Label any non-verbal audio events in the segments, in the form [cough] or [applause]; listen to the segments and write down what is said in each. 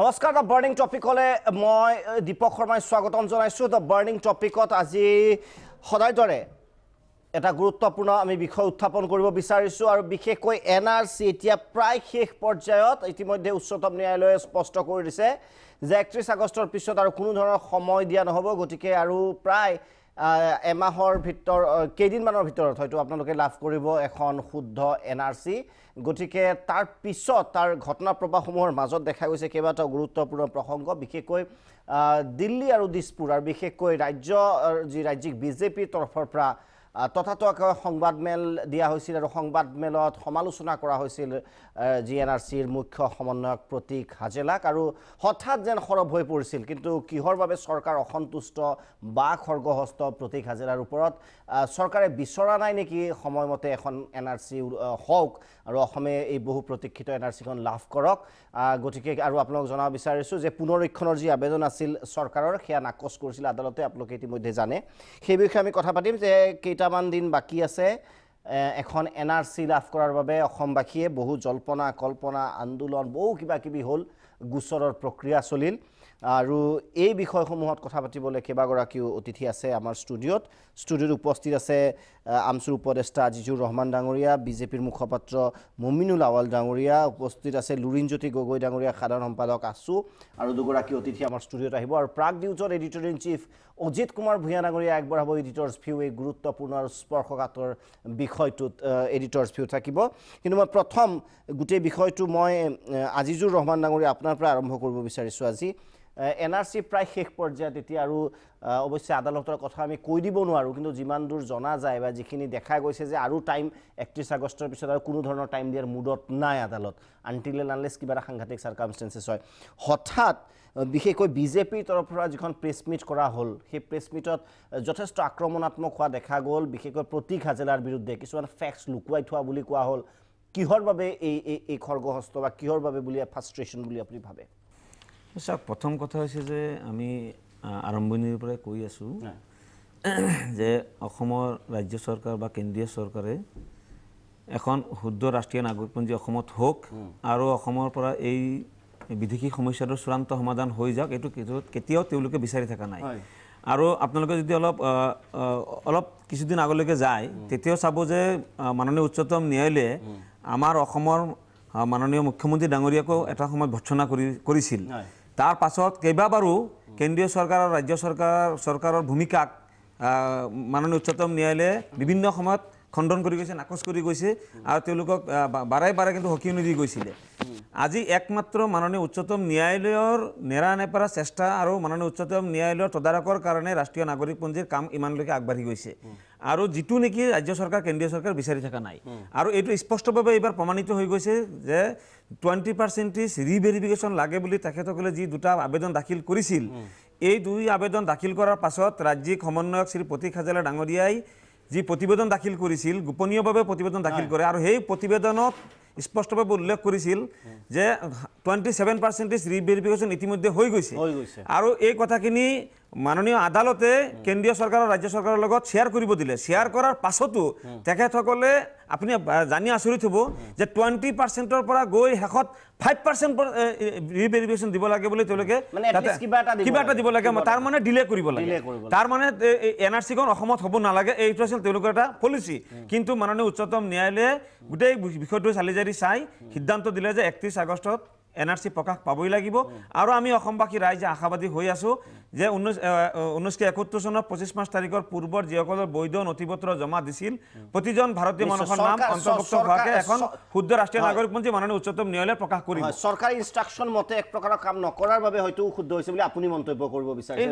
নমস্কার the burning টপিকলে মই দীপক শর্মায় স্বাগত জানাইছো দ্য বার্নিং টপিকত আজি সদায় দরে এটা গুরুত্বপূর্ণ আমি বিষয় উত্থাপন করব বিচারিছো আর বিশেষকৈ এন আর সি এতিয়া প্রায় শেষ পর্যায়ত ইতিমধ্যে উচ্চতম ন্যায়ালয়ে স্পষ্ট করে দিছে যে একত্রিশ আগস্টর পিছত আর কোনো ধরনের সময় দিয়া নহব গতি আৰু প্ৰায় এমাহৰ ভিতৰ কেদিনমানৰ ভিতৰত হয়তো আপনাদেৰ লাভ কৰিব এখন শুদ্ধ এন আৰ সি গতিকে তাৰ পিছত তাৰ ঘটনা প্ৰবাহসমূহৰ মাজত দেখা গৈছে কেইবাটাও গুৰুত্বপূৰ্ণ প্ৰসংগ বিশেষকৈ দিল্লী আৰু দিছপুৰ আৰু বিশেষকৈ ৰাজ্য যি ৰাজ্যিক বিজেপিৰ তৰফৰ পৰা ততাতোৱাকৈ সংবাদমেল দিয়া হৈছিল আৰু সংবাদমেলত সমালোচনা কৰা হৈছিল জি এন আৰ চিৰ মুখ্য সমন্বয়ক প্ৰতীক হাজেলাক আৰু হঠাৎ যেন সৰব হৈ পৰিছিল কিন্তু কিহৰ বাবে চৰকাৰ অসন্তুষ্ট বা খৰ্গহস্ত প্ৰতীক হাজেলাৰ ওপৰত চৰকাৰে বিচৰা নাই নেকি সময়মতে এখন এন আৰ চি হওক আৰু অসমে এই বহু প্ৰতীক্ষিত এন আৰ চিখন লাভ কৰক গতিকে আৰু আপোনালোক জনাব বিচাৰিছোঁ যে পুনৰীক্ষণৰ যি আবেদন আছিল চৰকাৰৰ সেয়া নাকচ কৰিছিল আদালতে আপোনালোকে ইতিমধ্যে জানে সেই বিষয়ে আমি কথা পাতিম যে কেইটামান দিন বাকী আছে এখন এন আৰ চি লাভ কৰাৰ বাবে অসমবাসীয়ে বহু জল্পনা কল্পনা আন্দোলন বহু কিবা কিবি হল গোচৰৰ প্ৰক্ৰিয়া চলিল আৰু এই বিষয়সমূহত কথা পাতিবলৈ কেইবাগৰাকীও অতিথি আছে আমাৰ ষ্টুডিঅ'ত ষ্টুডিঅ'ত উপস্থিত আছে আমচুৰ উপদেষ্টা আজিজুৰ ৰহমান ডাঙৰিয়া বিজেপিৰ মুখপাত্ৰ মমিনুল আওয়াল ডাঙৰীয়া উপস্থিত আছে লুৰিণজ্যোতি গগৈ ডাঙৰীয়া সাধাৰণ সম্পাদক আসু আৰু দুগৰাকী অতিথি আমাৰ ষ্টুডিঅ'ত আহিব আৰু প্ৰাগ নিউজৰ editor in chief Ajit Kumar Bhuyan ডাঙৰিয়া আগবঢ়াব এডিটৰ্স ভিউ এই গুৰুত্বপূৰ্ণ আৰু স্পৰ্শকাতৰ বিষয়টোত এডিটৰ্ছ ভিউ থাকিব কিন্তু মই প্ৰথম গোটেই বিষয়টো মই আজিজুৰ ৰহমান ডাঙৰীয়া আপোনাৰ পৰা আৰম্ভ কৰিব বিচাৰিছোঁ আজি এন আৰ চি প্ৰায় শেষ পৰ্যায়ত এতিয়া আৰু অৱশ্যে আদালতৰ কথা আমি কৈ দিব নোৱাৰোঁ কিন্তু যিমান দূৰ জনা যায় বা যিখিনি দেখা গৈছে যে আৰু টাইম একত্ৰিছ আগষ্টৰ পিছত আৰু কোনো ধৰণৰ টাইম দিয়াৰ মুডত নাই আদালত আনটিলে নানলেছ কিবা এটা সাংঘাতিক চাৰ্কামষ্টেঞ্চেছ হয় হঠাৎ বিশেষকৈ বিজেপিৰ তৰফৰ পৰা যিখন প্ৰেছ মিট কৰা হ'ল সেই প্ৰেছ মিটত যথেষ্ট আক্ৰমণাত্মক হোৱা দেখা গ'ল বিশেষকৈ প্ৰতীক হাজেলাৰ বিৰুদ্ধে কিছুমান ফেক্স লুকুৱাই থোৱা বুলি কোৱা হ'ল কিহৰ বাবে এই এই খৰ্গহস্ত বা কিহৰ বাবে বুলি ফাষ্ট্ৰেশ্যন বুলি আপুনি ভাবে চাওক প্ৰথম কথা হৈছে যে আমি আৰম্ভণিৰ পৰাই কৈ আছোঁ [clears throat] যে অসমৰ ৰাজ্য চৰকাৰ বা কেন্দ্ৰীয় চৰকাৰে এখন শুদ্ধ ৰাষ্ট্ৰীয় নাগৰিকপঞ্জী অসমত হওক আৰু অসমৰ পৰা এই বিদেশী সমস্যাটোৰ চূড়ান্ত সমাধান হৈ যাওক এইটো কেতিয়াও তেওঁলোকে বিচাৰি থকা নাই আৰু আপোনালোকে যদি অলপ অলপ কিছুদিন আগলৈকে যায় তেতিয়াও চাব যে মাননীয় উচ্চতম ন্যায়ালয়ে আমাৰ অসমৰ মাননীয় মুখ্যমন্ত্ৰী ডাঙৰীয়াকো এটা সময়ত ভৎসনা কৰি কৰিছিল তাৰ পাছত কেইবাবাৰো কেন্দ্ৰীয় চৰকাৰ আৰু ৰাজ্য চৰকাৰ চৰকাৰৰ ভূমিকাক মাননীয় উচ্চতম ন্যায়ালয়ে বিভিন্ন সময়ত খণ্ডন কৰি গৈছে নাকচ কৰি গৈছে আৰু তেওঁলোকক বাৰে বাৰে কিন্তু সকিয়নি দি গৈছিলে আজি একমাত্ৰ মাননীয় উচ্চতম ন্যায়ালয়ৰ নেৰা নেপেৰা চেষ্টা আৰু মাননীয় উচ্চতম ন্যায়ালয়ৰ তদাৰকৰ কাৰণে ৰাষ্ট্ৰীয় নাগৰিকপঞ্জীৰ কাম ইমানলৈকে আগবাঢ়ি গৈছে আৰু যিটো নেকি ৰাজ্য চৰকাৰ কেন্দ্ৰীয় চৰকাৰ বিচাৰি থকা নাই আৰু এইটো স্পষ্টভাৱে এইবাৰ প্ৰমাণিত হৈ গৈছে যে টুৱেণ্টি পাৰ্চেণ্টেজ ৰিভেৰিফিকেশ্যন লাগে বুলি তেখেতসকলে যি দুটা আবেদন দাখিল কৰিছিল এই দুই আবেদন দাখিল কৰাৰ পাছত ৰাজ্যিক সমন্বয়ক শ্ৰী প্ৰতীক হাজেলা ডাঙৰীয়াই যি প্ৰতিবেদন দাখিল কৰিছিল গোপনীয়ভাৱে প্ৰতিবেদন দাখিল কৰে আৰু সেই প্ৰতিবেদনত স্পষ্টভাৱে উল্লেখ কৰিছিল যে টুৱেণ্টি ছেভেন পাৰ্চেণ্টেজ ৰিভেৰিফিকেশ্যন ইতিমধ্যে হৈ গৈছে আৰু এই কথাখিনি মাননীয় আদালতে কেন্দ্ৰীয় চৰকাৰ আৰু ৰাজ্য চৰকাৰৰ লগত শ্বেয়াৰ কৰিব দিলে শ্বেয়াৰ কৰাৰ পাছতো তেখেতসকলে আপুনি জানি আচৰিত হব যে টুৱেণ্টি পাৰ্চেণ্টৰ পৰা গৈ শেষত ফাইভ পার্সেন্ট রিভেরিভেশন দিবেন বলে কিনা একটা দিব তার মানে ডিলে করব তার মানে এনআরসি কন হব নালাগে এইটো আছিল তেওঁলোকৰ এটা পলিচি কিন্তু মাননীয় উচ্চতম ন্যায়ালয়ে গোটেই বিষয়টো চালি জাৰি চাই সিদ্ধান্ত দিলে যে আগষ্টত এন আৰ চি প্ৰকাশ পাবই লাগিব আৰু আমি অসমবাসী ৰাইজে আশাবাদী হৈ আছো যে ঊনৈছশ একসত্তর চনের পঁচিশ মাস তারিখের পূর্বর যখন বৈধ নথিপত্র জমা দিছিল প্রতিজন ভারতীয় মানুষের নাম অন্তর্ভুক্ত হওয়াকে এখন শুদ্ধ রাষ্ট্রীয় নাগরিকপঞ্জী মাননীয় উচ্চতম ন্যায়ালয়ে প্রকাশ করি সরকারি ইনস্ট্রাকশন মতে এক প্রকার কাম নকরার বাবে হয়তো শুদ্ধ হয়েছে বলে আপনি মন্তব্য করব বিচারিত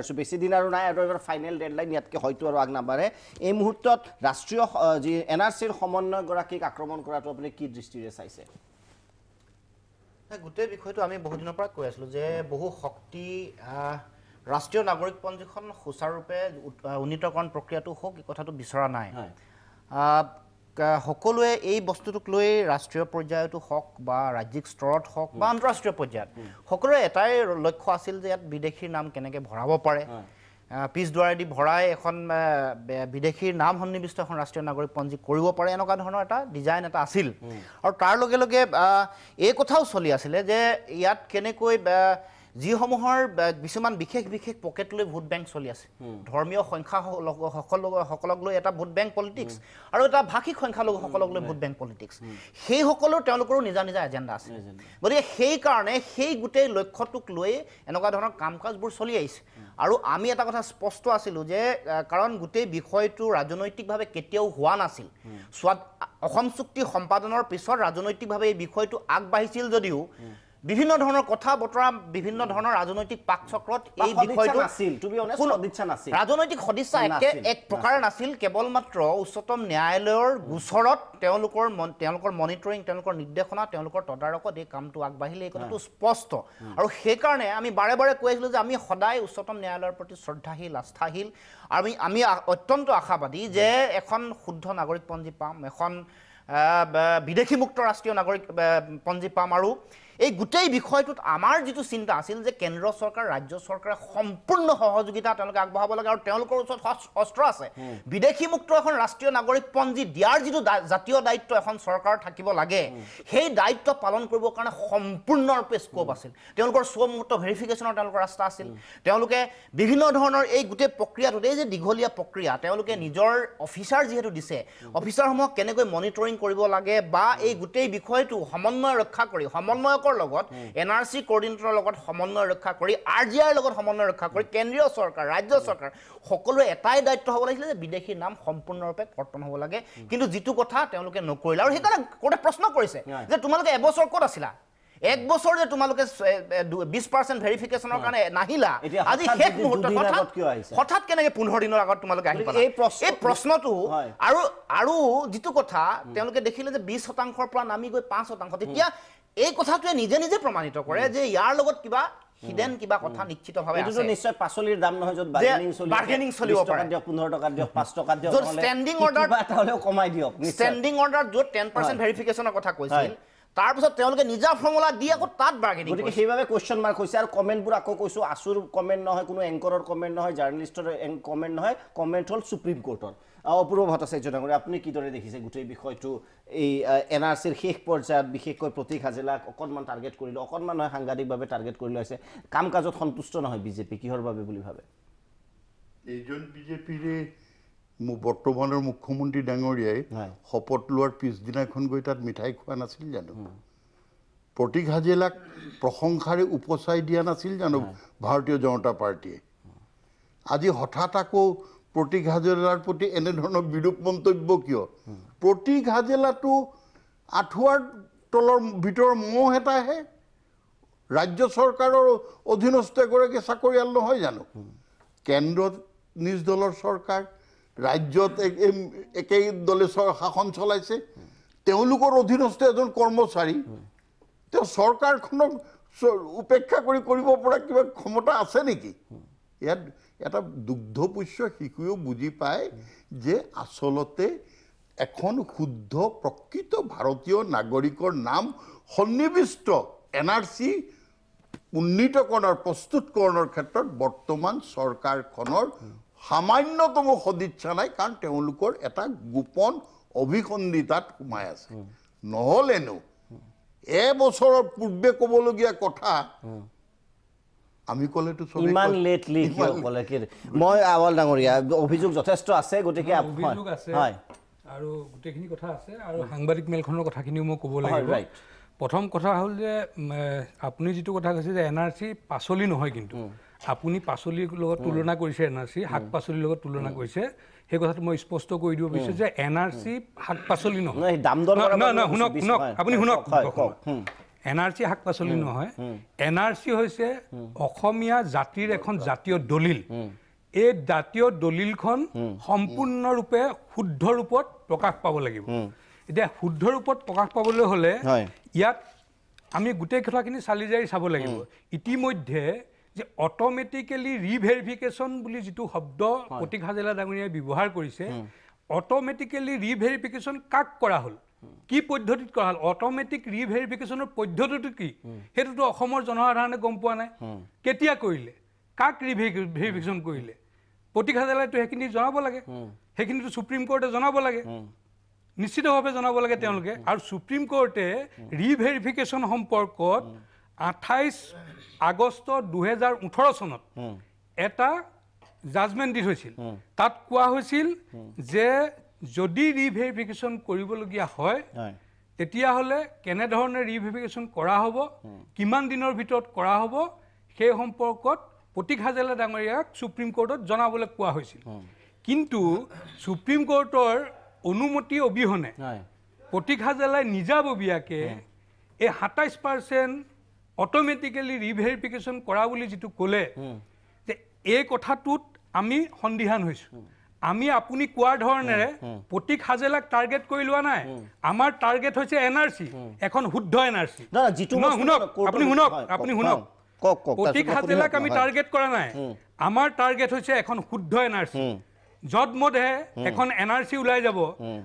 বেশি বেশিদিন আর নাই আর এবার ফাইনাল ডেডলাইন ইয়াতকে হয়তো আর আগ নাবাড়ে এই মুহূর্তত রাষ্ট্রীয় যে এন আর সির সমন্বয়গীক আক্রমণ করা আপনি কি দৃষ্টিতে চাইছে গোটেই বিষয়টো আমি বহুদিনৰ পৰা কৈ আছিলোঁ যে বহু শক্তি ৰাষ্ট্ৰীয় নাগৰিক পঞ্জীখন সুচাৰুৰূপে উন্নীতকৰণ প্ৰক্ৰিয়াটো হওক এই কথাটো বিচৰা নাই সকলোৱে এই বস্তুটোক লৈ ৰাষ্ট্ৰীয় পৰ্যায়তো হওক বা ৰাজ্যিক স্তৰত হওক বা আন্তঃৰাষ্ট্ৰীয় পৰ্যায়ত সকলোৰে এটাই লক্ষ্য আছিল যে ইয়াত বিদেশীৰ নাম কেনেকৈ ভৰাব পাৰে পিছ দুৱাৰেদি ভৰাই এখন বিদেশীৰ নাম সন্নিৱিষ্ট এখন ৰাষ্ট্ৰীয় নাগৰিক পঞ্জী কৰিব পাৰে এনেকুৱা ধৰণৰ এটা ডিজাইন এটা আছিল আৰু তাৰ লগে লগে এই কথাও চলি আছিলে যে ইয়াত কেনেকৈ যিসমূহৰ কিছুমান বিশেষ বিশেষ পকেট লৈ ভোট বেংক চলি আছে ধৰ্মীয় সংখ্যা সকলক লৈ এটা ভোট বেংক পলিটিক্স আৰু এটা ভাষিক সংখ্যালঘুসকলক লৈ ভোট বেংক পলিটিক্স সেইসকলৰ তেওঁলোকৰো নিজা নিজা এজেণ্ডা আছে গতিকে সেইকাৰণে সেই গোটেই লক্ষ্যটোক লৈ এনেকুৱা ধৰণৰ কাম কাজবোৰ চলি আহিছে আৰু আমি এটা কথা স্পষ্ট আছিলোঁ যে কাৰণ গোটেই বিষয়টো ৰাজনৈতিকভাৱে কেতিয়াও হোৱা নাছিল চোৱাত অসম চুক্তি সম্পাদনৰ পিছত ৰাজনৈতিকভাৱে এই বিষয়টো আগবাঢ়িছিল যদিও বিভিন্ন ধৰণৰ কথা বতৰা বিভিন্ন ধৰণৰ ৰাজনৈতিক পাক চক্ৰত এই বিষয়টো আছিল ৰাজনৈতিক সদিচ্ছা একে এক প্ৰকাৰে নাছিল কেৱল মাত্ৰ উচ্চতম ন্যায়ালয়ৰ গোচৰত তেওঁলোকৰ তেওঁলোকৰ মনিটৰিং তেওঁলোকৰ নিৰ্দেশনা তেওঁলোকৰ তদাৰকত এই কামটো আগবাঢ়িলে এই কথাটো স্পষ্ট আৰু সেইকাৰণে আমি বাৰে বাৰে কৈ আছিলোঁ যে আমি সদায় উচ্চতম ন্যায়ালয়ৰ প্ৰতি শ্ৰদ্ধাশীল আস্থাশীল আমি আমি অত্যন্ত আশাবাদী যে এখন শুদ্ধ নাগৰিকপঞ্জী পাম এখন বিদেশী মুক্ত ৰাষ্ট্ৰীয় নাগৰিক পঞ্জী পাম আৰু এই গোটেই বিষয়টোত আমাৰ যিটো চিন্তা আছিল যে কেন্দ্ৰ চৰকাৰ ৰাজ্য চৰকাৰে সম্পূৰ্ণ সহযোগিতা তেওঁলোকে আগবঢ়াব লাগে আৰু তেওঁলোকৰ ওচৰত অস্ত্ৰ আছে বিদেশী মুক্ত এখন ৰাষ্ট্ৰীয় নাগৰিক পঞ্জী দিয়াৰ যিটো জাতীয় দায়িত্ব এখন চৰকাৰ থাকিব লাগে সেই দায়িত্ব পালন কৰিবৰ কাৰণে সম্পূৰ্ণৰূপে স্কোপ আছিল তেওঁলোকৰ স্বমুহূৰ্ত ভেৰিফিকেশ্যনৰ তেওঁলোকৰ ৰাস্তা আছিল তেওঁলোকে বিভিন্ন ধৰণৰ এই গোটেই প্ৰক্ৰিয়াটোত এই যে দীঘলীয়া প্ৰক্ৰিয়া তেওঁলোকে নিজৰ অফিচাৰ যিহেতু দিছে অফিচাৰসমূহক কেনেকৈ মনিটৰিং কৰিব লাগে বা এই গোটেই বিষয়টো সমন্বয় ৰক্ষা কৰি সমন্বয়ক তেওঁলোকৰ লগত এন আৰ চি কৰ্ডিনেটৰ লগত সমন্বয় ৰক্ষা কৰি আৰ জি আইৰ লগত সমন্বয় ৰক্ষা কৰি কেন্দ্ৰীয় চৰকাৰ ৰাজ্য চৰকাৰ সকলোৱে এটাই দায়িত্ব হ'ব লাগিছিলে যে বিদেশীৰ নাম সম্পূৰ্ণৰূপে কৰ্তন হ'ব লাগে কিন্তু যিটো কথা তেওঁলোকে নকৰিলে আৰু সেইকাৰণে কোৰ্টে প্ৰশ্ন কৰিছে যে তোমালোকে এবছৰ ক'ত আছিলা এক বছৰ যে তোমালোকে বিশ পাৰ্চেণ্ট ভেৰিফিকেশ্যনৰ কাৰণে নাহিলা আজি শেষ মুহূৰ্তত হঠাৎ কেনেকে পোন্ধৰ দিনৰ আগত তোমালোকে আহি পালা এই প্ৰশ্নটো আৰু আৰু যিটো কথা তেওঁলোকে দেখিলে যে বিশ শতাংশৰ পৰা নামি গৈ পাঁচ শতাংশ তেতিয়া এই কথাটোৱে নিজে নিজে প্ৰমাণিত কৰে যে ইয়াৰ লগত কিবা হিডেন কিবা কথা নিশ্চিতভাৱে আছে এটো নিশ্চয় পাচলিৰ দাম নহয় যত বাৰ্গেনিং চলি বাৰ্গেনিং চলিব পাৰে দিয়ক 15 টকা দিয়ক 5 টকা দিয়ক যত ষ্টেণ্ডিং অৰ্ডাৰ তাহলে কমাই দিয়ক ষ্টেণ্ডিং অৰ্ডাৰ যত 10% ভেৰিফিকেশ্যনৰ কথা কৈছিল তাৰপিছত তেওঁলোকে নিজা ফৰ্মুলা দি আকৌ তাত বাৰ্গেনিং গতিকে সেইবাবে কুৱেশ্যন মাৰ্ক হৈছে আৰু কমেণ্টবোৰ আকৌ কৈছো আছুৰ কমেণ্ট নহয় কোনো এংকৰৰ কমেণ্ট নহয় জাৰ্নেলিষ্টৰ কমেণ্ট নহয় কমেণ্ট হ'ল সুপ্ৰিম কোৰ্টৰ অপূৰ্ব ভট্টাচাৰ্য ডাঙৰ আপুনি কিদৰে দেখিছে গোটেই বিষয়টো এই এন আৰ চিৰ শেষ পৰ্যায়ত বিশেষকৈ প্ৰতীক হাজিলাক অকণমান টাৰ্গেট কৰিলে অকণমান নহয় সাংঘাতিকভাৱে টাৰ্গেট কৰি লৈছে কাম কাজত সন্তুষ্ট নহয় বিজেপি কিহৰ বাবে বুলি ভাবে এইজন বিজেপিৰে মোৰ বৰ্তমানৰ মুখ্যমন্ত্ৰী ডাঙৰীয়াই শপত লোৱাৰ পিছদিনাখন গৈ তাত মিঠাই খোৱা নাছিল জানো প্ৰতীক হাজিৰাক প্ৰশংসাৰে উপচাই দিয়া নাছিল জানো ভাৰতীয় জনতা পাৰ্টীয়ে আজি হঠাৎ আকৌ প্ৰতীক হাজিৰাৰ প্ৰতি এনেধৰণৰ বিৰূপ মন্তব্য কিয় প্ৰতীক হাজিৰাটো আঁঠুৱাৰ তলৰ ভিতৰৰ মহ এটাহে ৰাজ্য চৰকাৰৰ অধীনস্থ এগৰাকী চাকৰিয়াল নহয় জানো কেন্দ্ৰত নিজ দলৰ চৰকাৰ ৰাজ্যত একেই দলে শাসন চলাইছে তেওঁলোকৰ অধীনস্থ এজন কৰ্মচাৰী তেওঁ চৰকাৰখনক উপেক্ষা কৰি কৰিব পৰা কিবা ক্ষমতা আছে নেকি ইয়াত এটা দুগ্ধপোষ্য শিশুৱেও বুজি পায় যে আচলতে এখন শুদ্ধ প্ৰকৃত ভাৰতীয় নাগৰিকৰ নাম সন্নিৱিষ্ট এন আৰ চি উন্নীতকৰণৰ প্ৰস্তুতকৰণৰ ক্ষেত্ৰত বৰ্তমান চৰকাৰখনৰ সামান্যতম সদিচ্ছা নাই কাৰণ তেওঁলোকৰ এটা গোপন অভিসন্ধি তাত সোমাই আছে নহ'লেনো এবছৰৰ পূৰ্বে ক'বলগীয়া কথা আমি ক'লেতো ইমান লেট লিখি মই আৱল ডাঙৰীয়া অভিযোগ যথেষ্ট আছে গতিকে আৰু গোটেইখিনি কথা আছে আৰু সাংবাদিক মেলখনৰ কথাখিনিও মই ক'ব লাগিব প্ৰথম কথা হ'ল যে আপুনি যিটো কথা কৈছে যে এন আৰ চি পাচলি নহয় কিন্তু আপুনি পাচলিৰ লগত তুলনা কৰিছে এন আৰ চি শাক পাচলিৰ লগত তুলনা কৰিছে সেই কথাটো মই স্পষ্ট কৰি দিব বিচাৰিছোঁ যে এন আৰ চি শাক পাচলি নহয় শুনক শুনক শুনক আপুনি এন আৰ চি শাক পাচলি নহয় এন আৰ চি হৈছে অসমীয়া জাতিৰ এখন জাতীয় দলিল এই জাতীয় দলিলখন সম্পূৰ্ণৰূপে শুদ্ধ ৰূপত প্ৰকাশ পাব লাগিব এতিয়া শুদ্ধ ৰূপত প্ৰকাশ পাবলৈ হ'লে ইয়াত আমি গোটেই কথাখিনি চালি জাৰি চাব লাগিব ইতিমধ্যে যে অট'মেটিকেলি ৰিভেৰিফিকেশ্যন বুলি যিটো শব্দ প্ৰতীক হাজেলা ডাঙৰীয়াই ব্যৱহাৰ কৰিছে অট'মেটিকেলি ৰিভেৰিফিকেশ্যন কাক কৰা হ'ল কি পদ্ধতিত কৰা হ'ল অট'মেটিক ৰিভেৰিফিকেশ্যনৰ পদ্ধতিটো কি সেইটোতো অসমৰ জনসাধাৰণে গম পোৱা নাই কেতিয়া কৰিলে কাক ভেৰিফিকেশ্যন কৰিলে প্ৰতীক হাজেলাইতো সেইখিনি জনাব লাগে সেইখিনিতো চুপ্ৰিম কৰ্টে জনাব লাগে নিশ্চিতভাৱে জনাব লাগে তেওঁলোকে আৰু চুপ্ৰিম কৰ্টে ৰিভেৰিফিকেশ্যন সম্পৰ্কত আঠাইছ আগষ্ট দুহেজাৰ ওঠৰ চনত এটা জাজমেণ্ট দি থৈছিল তাত কোৱা হৈছিল যে যদি ৰিভেৰিফিকেশ্যন কৰিবলগীয়া হয় তেতিয়াহ'লে কেনেধৰণে ৰিভেৰিফিকেশ্যন কৰা হ'ব কিমান দিনৰ ভিতৰত কৰা হ'ব সেই সম্পৰ্কত প্ৰতীক হাজেলা ডাঙৰীয়াক চুপ্ৰিম কোৰ্টত জনাবলৈ কোৱা হৈছিল কিন্তু ছুপ্ৰিম কোৰ্টৰ অনুমতি অবিহনে প্ৰতীক হাজেলাই নিজাববীয়াকৈ এই সাতাইছ পাৰ্চেণ্ট অট'মেটিকেলি ৰিভেৰিফিকেশ্যন কৰা বুলি যিটো ক'লে এই কথাটোত আমি সন্দিহান হৈছোঁ আমি আপুনি কোৱাৰ ধৰণেৰে প্ৰতীক হাজেলাক টাৰ্গেট কৰি লোৱা নাই আমাৰ টাৰ্গেট হৈছে এন আৰ চি এখন শুদ্ধ এন আৰ চি শুনক আপুনি শুনক আপুনি শুনক প্ৰতীক হাজেলাক আমি টাৰ্গেট কৰা নাই আমাৰ টাৰ্গেট হৈছে এখন শুদ্ধ এন আৰ চি জদমদে এখন এন আৰ চি ওলাই যাব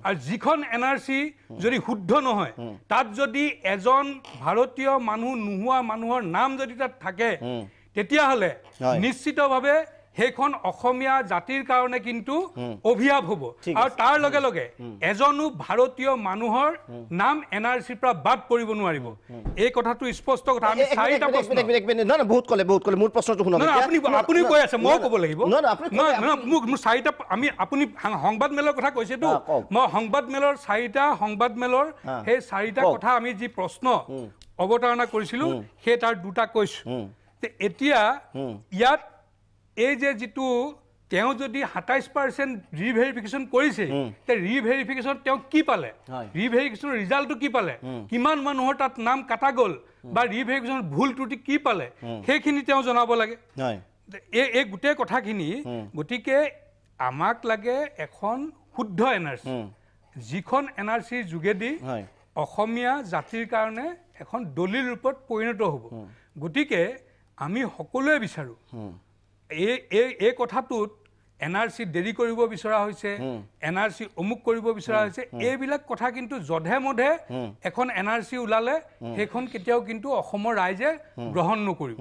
আৰু যিখন এন আৰ চি যদি শুদ্ধ নহয় তাত যদি এজন ভাৰতীয় মানুহ নোহোৱা মানুহৰ নাম যদি তাত থাকে তেতিয়াহ'লে নিশ্চিতভাৱে সেইখন অসমীয়া জাতিৰ কাৰণে কিন্তু অভিয়াব হ'ব আৰু তাৰ লগে লগে এজনো ভাৰতীয় মানুহৰ নাম এন আৰ চিৰ পৰা বাদ পৰিব নোৱাৰিব এই কথাটো স্পষ্ট কথা আমি চাৰিটা প্ৰশ্ন বহুত ক'লে বহুত ক'লে মোৰ প্ৰশ্নটো শুনক আপুনি আপুনি কৈ আছে মই ক'ব লাগিব মোক চাৰিটা আমি আপুনি সংবাদ মেলৰ কথা কৈছেতো মই সংবাদ মেলৰ চাৰিটা সংবাদ মেলৰ সেই চাৰিটা কথা আমি যি প্ৰশ্ন অৱতাৰণা কৰিছিলোঁ সেই তাৰ দুটা কৈছোঁ এতিয়া ইয়াত এই যে যিটো তেওঁ যদি সাতাইছ পাৰ্চেণ্ট ৰিভেৰিফিকেশ্যন কৰিছে তেতিয়া ৰি তেওঁ কি পালে ৰি ৰিজাল্টটো কি পালে কিমান মানুহৰ তাত নাম কাটা গ'ল বা ৰি ভুল ত্ৰুটি কি পালে সেইখিনি তেওঁ জনাব লাগে এই এই গোটেই কথাখিনি গতিকে আমাক লাগে এখন শুদ্ধ এন আৰ চি যিখন এন আৰ চিৰ যোগেদি অসমীয়া জাতিৰ কাৰণে এখন দলিল ৰূপত পৰিণত হ'ব গতিকে আমি সকলোৱে বিচাৰোঁ এই এই এই কথাটোত এন আৰ চি দেৰি কৰিব বিচৰা হৈছে এন আৰ চি অমুক কৰিব বিচৰা হৈছে এইবিলাক কথা কিন্তু জধে মধে এখন এন আৰ চি ওলালে সেইখন কেতিয়াও কিন্তু অসমৰ ৰাইজে গ্ৰহণ নকৰিব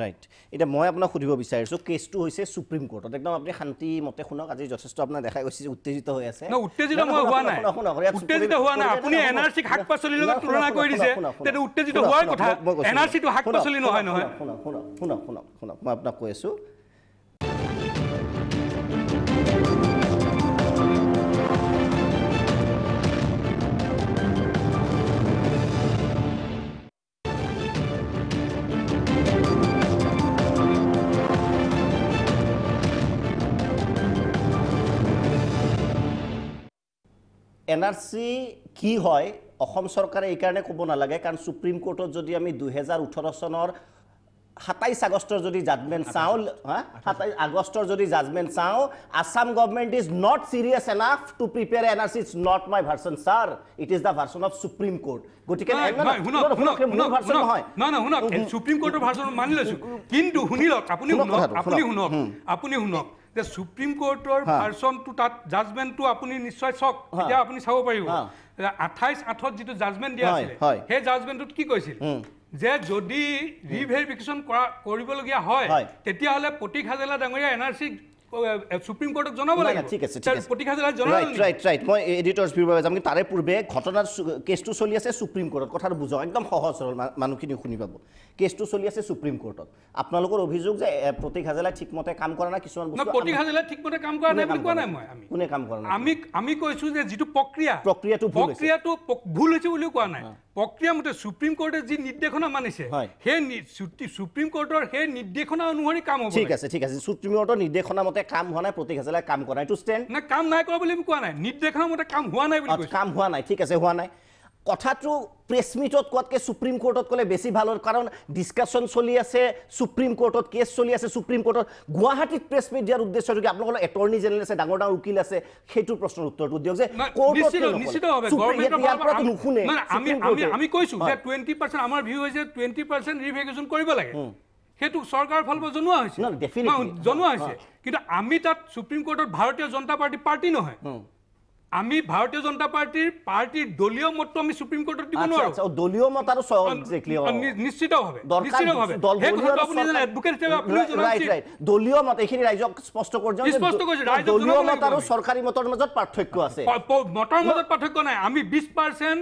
ৰাইট এতিয়া মই আপোনাক সুধিব বিচাৰিছোঁ কেছটো হৈছে চুপ্ৰিম কোৰ্টত একদম আপুনি শান্তি মতে শুনক আজি যথেষ্ট আপোনাৰ দেখা গৈছে যে উত্তেজিত হৈ আছে উত্তেজিত মই হোৱা নাই শুনক উত্তেজিত হোৱা নাই আপুনি এন আৰ চিক শাক পাচলিৰ লগত তুলনা কৰি দিছে তেতিয়া উত্তেজিত হোৱাৰ কথা এন আৰ চিটো শাক পাচলি নহয় নহয় শুনক শুনক শুনক শুনক মই আপোনাক কৈ আছোঁ এন আৰ চি কি হয় অসম চৰকাৰে এইকাৰণে কব নালাগে কাৰণ সুপ্ৰিম কোৰ্টত যদি আমি দুহেজাৰ ওঠৰ চনৰ সাতাইছ আগষ্টৰ যদি জাজমেণ্ট চাওঁ সাতাইছ আগষ্টৰ যদি জাজমেণ্ট চাওঁ Assam government is not serious enough to prepare N R C is not my version sir it is the version of supreme court গতিকে শুনক আপনি শুনক আপনি শুনক যে সুপ্রিম কোর্টর ভার্সন তো তাত জাজমেন্ট তো আপনি নিশ্চয় চক এতিয়া আপুনি চাব পারিব আঠাইশ আঠত যে জাজমেন্ট দিয়া আছে সেই জাজমেন্ট কি কৈছিল যে যদি রিভেরিফিকেশন করবলিয়া হয় তেতিয়া হলে প্রতীক হাজেলা ডাঙরিয়া এনআরসি সুপ্রিম কোর্টক জনাব লাগে ঠিক আছে ঠিক আছে প্রতি খাজলা জনাব রাইট রাইট রাইট মই এডিটরস ভিউ ভাবে জামকে তারে পূর্বে ঘটনার কেসটো চলি আছে সুপ্রিম কোর্টত কথা বুঝো একদম সহজ সরল মানুখিনি শুনি পাবো কেসটো চলি আছে সুপ্রিম কোর্টত আপনার অভিযোগ যে প্রতি খাজলা ঠিকমতে কাম করা না কিছু না প্রতি খাজলা ঠিকমতে কাম করা নাই বলি কোয়া নাই মই আমি কোনে কাম করা না আমি আমি কইছো যে যেটু প্রক্রিয়া প্রক্রিয়াটো ভুল প্রক্রিয়াটো ভুল হইছে বলি কোয়া নাই প্ৰক্ৰিয়া মতে সুপ্ৰিম কোৰ্টে যি নিৰ্দেশনা মানিছে সেই সুপ্ৰিম কোৰ্টৰ সেই নিৰ্দেশনা অনুসৰি কাম হ'ব ঠিক আছে ঠিক আছে সুপ্ৰিম কোৰ্টৰ নিৰ্দেশনা মতে কাম হোৱা নাই প্ৰতীক হাজেলাই কাম কৰা নাই কাম নাই কৰা বুলি কোৱা নাই নিৰ্দেশনা মতে কাম হোৱা নাই বুলি কাম হোৱা নাই ঠিক আছে হোৱা নাই কথাটো প্ৰেছ মিটত কোৱাতকৈ চুপ্ৰিম কোৰ্টত ক'লে বেছি ভাল হ'ল কাৰণ ডিছকাশ্যন চলি আছে চুপ্ৰিম কোৰ্টত কেছ চলি আছে চুপ্ৰিম কোৰ্টত গুৱাহাটীত প্ৰেছ মিট দিয়াৰ উদ্দেশ্য যোগে আপোনালোকৰ এটৰ্নি জেনেৰেল আছে ডাঙৰ ডাঙৰ উকিল আছে সেইটো প্ৰশ্নৰ উত্তৰটো দিয়ক যে নুশুনে সেইটো কিন্তু আমি তাত চুপ্ৰিম কোৰ্টত ভাৰতীয় জনতা পাৰ্টি পাৰ্টি নহয় আমি ভাৰতীয় জনতা পাৰ্টিৰ পাৰ্টিৰ দলীয় মতটো আমি সুপ্ৰিম কোৰ্টত দিব নোৱাৰো দলীয় মত আৰু নিশ্চিতভাৱে দলীয় মত এইখিনি ৰাইজক স্পষ্ট দলীয় মত আৰু চৰকাৰী মতৰ মাজত পাৰ্থক্য আছে মতৰ মাজত পাৰ্থক্য নাই আমি বিশ পাৰ্চেণ্ট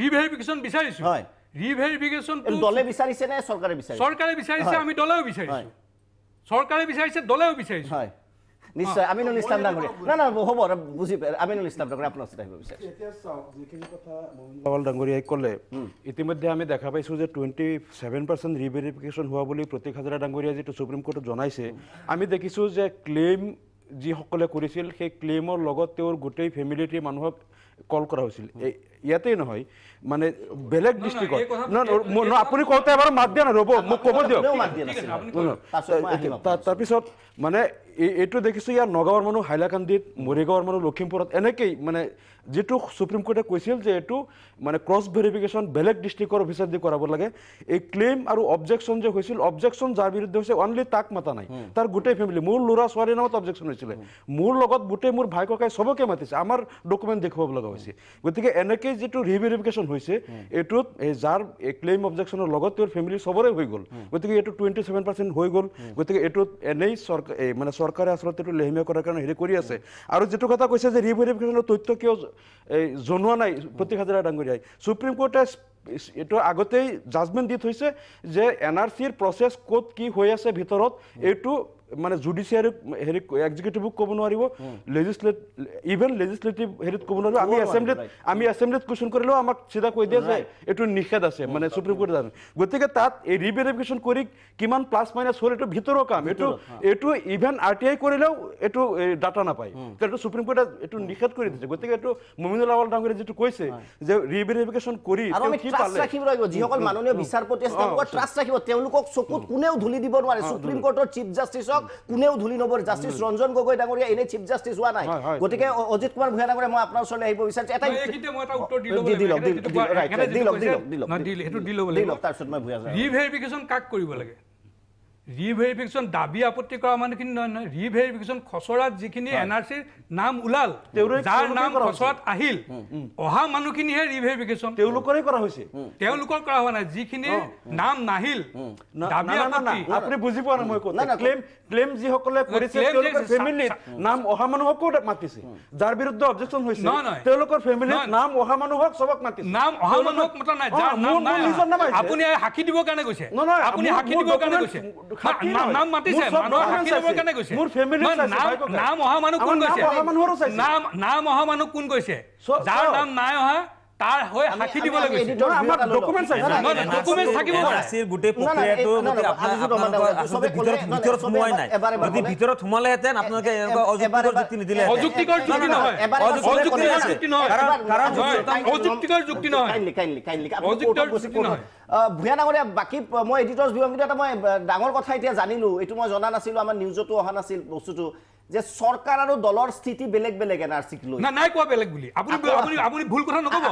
ৰিভেৰিফিকেশ্যন বিচাৰিছো হয় ৰিভেৰিফিকেশ্যন দলে বিচাৰিছে নে চৰকাৰে বিচাৰিছে চৰকাৰে বিচাৰিছে আমি দলেও বিচাৰিছো চৰকাৰে বিচাৰিছে দলেও বিচাৰিছো হয় নিশ্চয় আমি নিষ্ঠাম দাম না না হ'ব বুজি আমি নিষ্ঠাম দাম আপোনাৰ ওচৰত আহিব বিচাৰিছো ডাঙৰীয়াই ক'লে ইতিমধ্যে আমি দেখা পাইছোঁ যে টুৱেণ্টি ছেভেন পাৰ্চেণ্ট ৰিভেৰিফিকেশ্যন হোৱা বুলি প্ৰতীক হাজৰা ডাঙৰীয়াই যিটো চুপ্ৰিম কোৰ্টত জনাইছে আমি দেখিছোঁ যে ক্লেইম যিসকলে কৰিছিল সেই ক্লেইমৰ লগত তেওঁৰ গোটেই ফেমিলিটিৰ মানুহক কল কৰা হৈছিল ইয়াতেই নহয় মানে বেলেগ ডিষ্ট্ৰিক্ট আপুনি কওঁতে এবাৰ মাত দিয়া নহয় ৰ'ব মোক ক'ব দিয়ক তাৰপিছত মানে এইটো দেখিছোঁ ইয়াৰ নগাঁৱৰ মানুহ হাইলাকান্দিত মৰিগাঁৱৰ মানুহ লখিমপুৰত এনেকেই মানে যিটো সুপ্ৰীম কোৰ্টে কৈছিল যে এইটো মানে ক্ৰছ ভেৰিফিকেশ্যন বেলেগ ডিষ্ট্ৰিক্টৰ অফিচাৰ দি কৰাব লাগে এই ক্লেইম আৰু অবজেকশ্যন যে হৈছিল অবজেকশ্যন যাৰ বিৰুদ্ধে হৈছে অনলি তাক মাতা নাই তাৰ গোটেই ফেমিলি মোৰ ল'ৰা ছোৱালীৰ নামত অবজেকশ্যন হৈছিলে মোৰ লগত গোটেই মোৰ ভাই ককাই সবকে মাতিছে আমাৰ ডকুমেণ্ট দেখুৱাব লগা হৈছে গতিকে এনেকৈ যিটো ৰিভেৰিফিকেশ্যন হৈছে এইটোত এই যাৰ এই ক্লেইম অবজেকশ্যনৰ লগত তেওঁৰ ফেমিলি চবৰে হৈ গ'ল গতিকে এইটো টুৱেণ্টি ছেভেন পাৰ্চেণ্ট হৈ গ'ল গতিকে এইটোত এনেই চৰকাৰ মানে চৰকাৰে আচলতে এইটো লেহেমীয়া কৰাৰ কাৰণে হেৰি কৰি আছে আৰু যিটো কথা কৈছে যে ৰিভেৰিফিকেশ্যনৰ তথ্য কিয় জনোৱা নাই প্ৰতীক হাজিৰা ডাঙৰীয়াই সুপ্ৰিম কোৰ্টে এইটো আগতেই জাজমেণ্ট দি থৈছে যে এন আৰ চিৰ প্ৰচেছ ক'ত কি হৈ আছে ভিতৰত এইটো মানে জুডিচিয়াৰী হেৰি এক্সিকিউটিভক ক'ব নোৱাৰিব লেজিছলেট ইভেন লেজিছলেটিভ হেৰিত ক'ব নোৱাৰিব আমি এছেম্বলিত আমি এছেম্বলিত কুৱেশ্যন কৰিলেও আমাক চিধা কৈ দিয়া যায় এইটো নিষেধ আছে মানে সুপ্ৰিম কোৰ্টে জানে গতিকে তাত এই ৰিভেৰিফিকেশ্যন কৰি কিমান প্লাছ মাইনাছ হ'ল এইটো ভিতৰৰ কাম এইটো এইটো ইভেন আৰ টি আই কৰিলেও এইটো ডাটা নাপায় সুপ্ৰিম কোৰ্টে এইটো নিষেধ কৰি দিছে গতিকে এইটো মমিনুল লাল ডাঙৰীয়া যিটো কৈছে যে ৰিভেৰিফিকেশ্যন কৰি যিসকল মাননীয় বিচাৰপতি আছে তেওঁলোকক ট্ৰাষ্ট ৰাখিব তেওঁলোকক চকুত কোনেও ধূলি দিব নোৱাৰে সুপ্ৰিম কোৰ্টৰ চিফ জাষ্টিছক ধৰক কোনেও ধূলি নবৰে জাষ্টিচ ৰঞ্জন গগৈ ডাঙৰীয়া এনেই চিফ জাষ্টিচ হোৱা নাই গতিকে অজিত কুমাৰ ভূঞা ডাঙৰে মই আপোনাৰ ওচৰলৈ আহিব বিচাৰিছো এটা দিলক তাৰপিছত মই ভূঞা ৰিভেৰিফিকেশ্যন কাক কৰিব লাগে ৰি ভেৰিফিকেশ্যন দাবী আপত্তি কৰা মানুহখিনি নহয় নহয় ৰি ভেৰিফিকেশ্যন খচৰাত যিখিনি এন আৰ চিৰ নাম ওলাল যাৰ নাম খচৰাত আহিল অহা মানুহখিনিহে ৰি ভেৰিফিকেশ্যন তেওঁলোকৰে কৰা হৈছে তেওঁলোকৰ কৰা হোৱা নাই যিখিনি নাম নাহিল আপুনি বুজি পোৱা নাই মই ক্লেইম ক্লেইম যিসকলে কৰিছে নাম অহা মানুহকো মাতিছে যাৰ বিৰুদ্ধে অবজেকশ্যন হৈছে নহয় নহয় তেওঁলোকৰ ফেমিলিত নাম অহা মানুহক চবক মাতিছে নাম অহা মানুহক মতা নাই আপুনি সাক্ষী দিবৰ কাৰণে গৈছে নহয় আপুনি সাক্ষী দিবৰ কাৰণে গৈছে নাম অহা মানুহ কোন গৈছে নাম অহা মানুহ কোন গৈছে যাৰ নাম নাই অহা তাৰ হয়ে হাতি মই এডিটৰস ভিয়ং কিটা মই ডাঙৰ কথা এতিয়া জানিলো এইটো মই জনা নাছিলো আমাৰ নিউজতো অহা নাছিল বস্তুটো যে চৰকাৰ আৰু দলৰ স্থিতি বেলেগ বেলেগ এন আর না নাই কোয়া বেলেগ বলি আপনি আপনি আপনি ভুল কথা নকব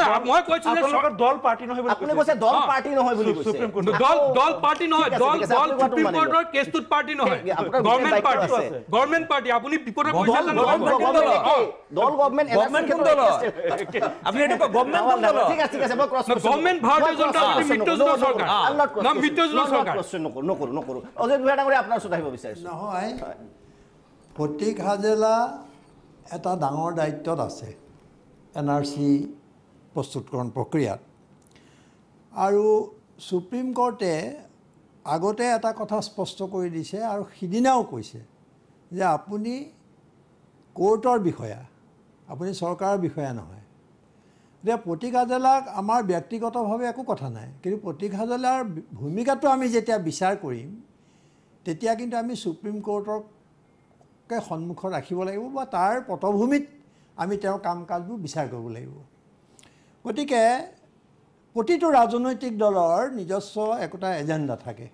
না মই কইছো যে সরকার দল পার্টি নহয় বলি আপনি কইছে দল পার্টি নহয় বলি কইছে সুপ্রিম কোর্ট দল দল পার্টি নহয় দল দল সুপ্রিম কোৰ্টৰ কেসটুত পার্টি নহয় গভর্নমেন্ট পার্টি আছে গভর্নমেন্ট পার্টি আপনি বিপদ কইছে না দল গভর্নমেন্ট দল গভর্নমেন্ট এন দল আপনি এটা গভর্নমেন্ট দল ঠিক আছে ঠিক আছে মই ক্রস না গভর্নমেন্ট ভারতীয় জনতা পার্টি মিত্রজোট সরকার না মিত্রজোট সরকার প্রশ্ন নকৰো নকৰো অজয় ভুঁইয়া ডাঙৰি আপোনাৰ সুধাইব বিচাৰিছো নহয় প্ৰতীক হাজেলা এটা ডাঙৰ দায়িত্বত আছে এন আৰ চি প্ৰস্তুতকৰণ প্ৰক্ৰিয়াত আৰু ছুপ্ৰিম কৰ্টে আগতে এটা কথা স্পষ্ট কৰি দিছে আৰু সিদিনাও কৈছে যে আপুনি কোৰ্টৰ বিষয়া আপুনি চৰকাৰৰ বিষয়া নহয় এতিয়া প্ৰতীক হাজেলাক আমাৰ ব্যক্তিগতভাৱে একো কথা নাই কিন্তু প্ৰতীক হাজেলাৰ ভূমিকাটো আমি যেতিয়া বিচাৰ কৰিম তেতিয়া কিন্তু আমি ছুপ্ৰিম কোৰ্টৰ তেওঁকে সন্মুখত ৰাখিব লাগিব বা তাৰ পটভূমিত আমি তেওঁৰ কাম কাজবোৰ বিচাৰ কৰিব লাগিব গতিকে প্ৰতিটো ৰাজনৈতিক দলৰ নিজস্ব একোটা এজেণ্ডা থাকে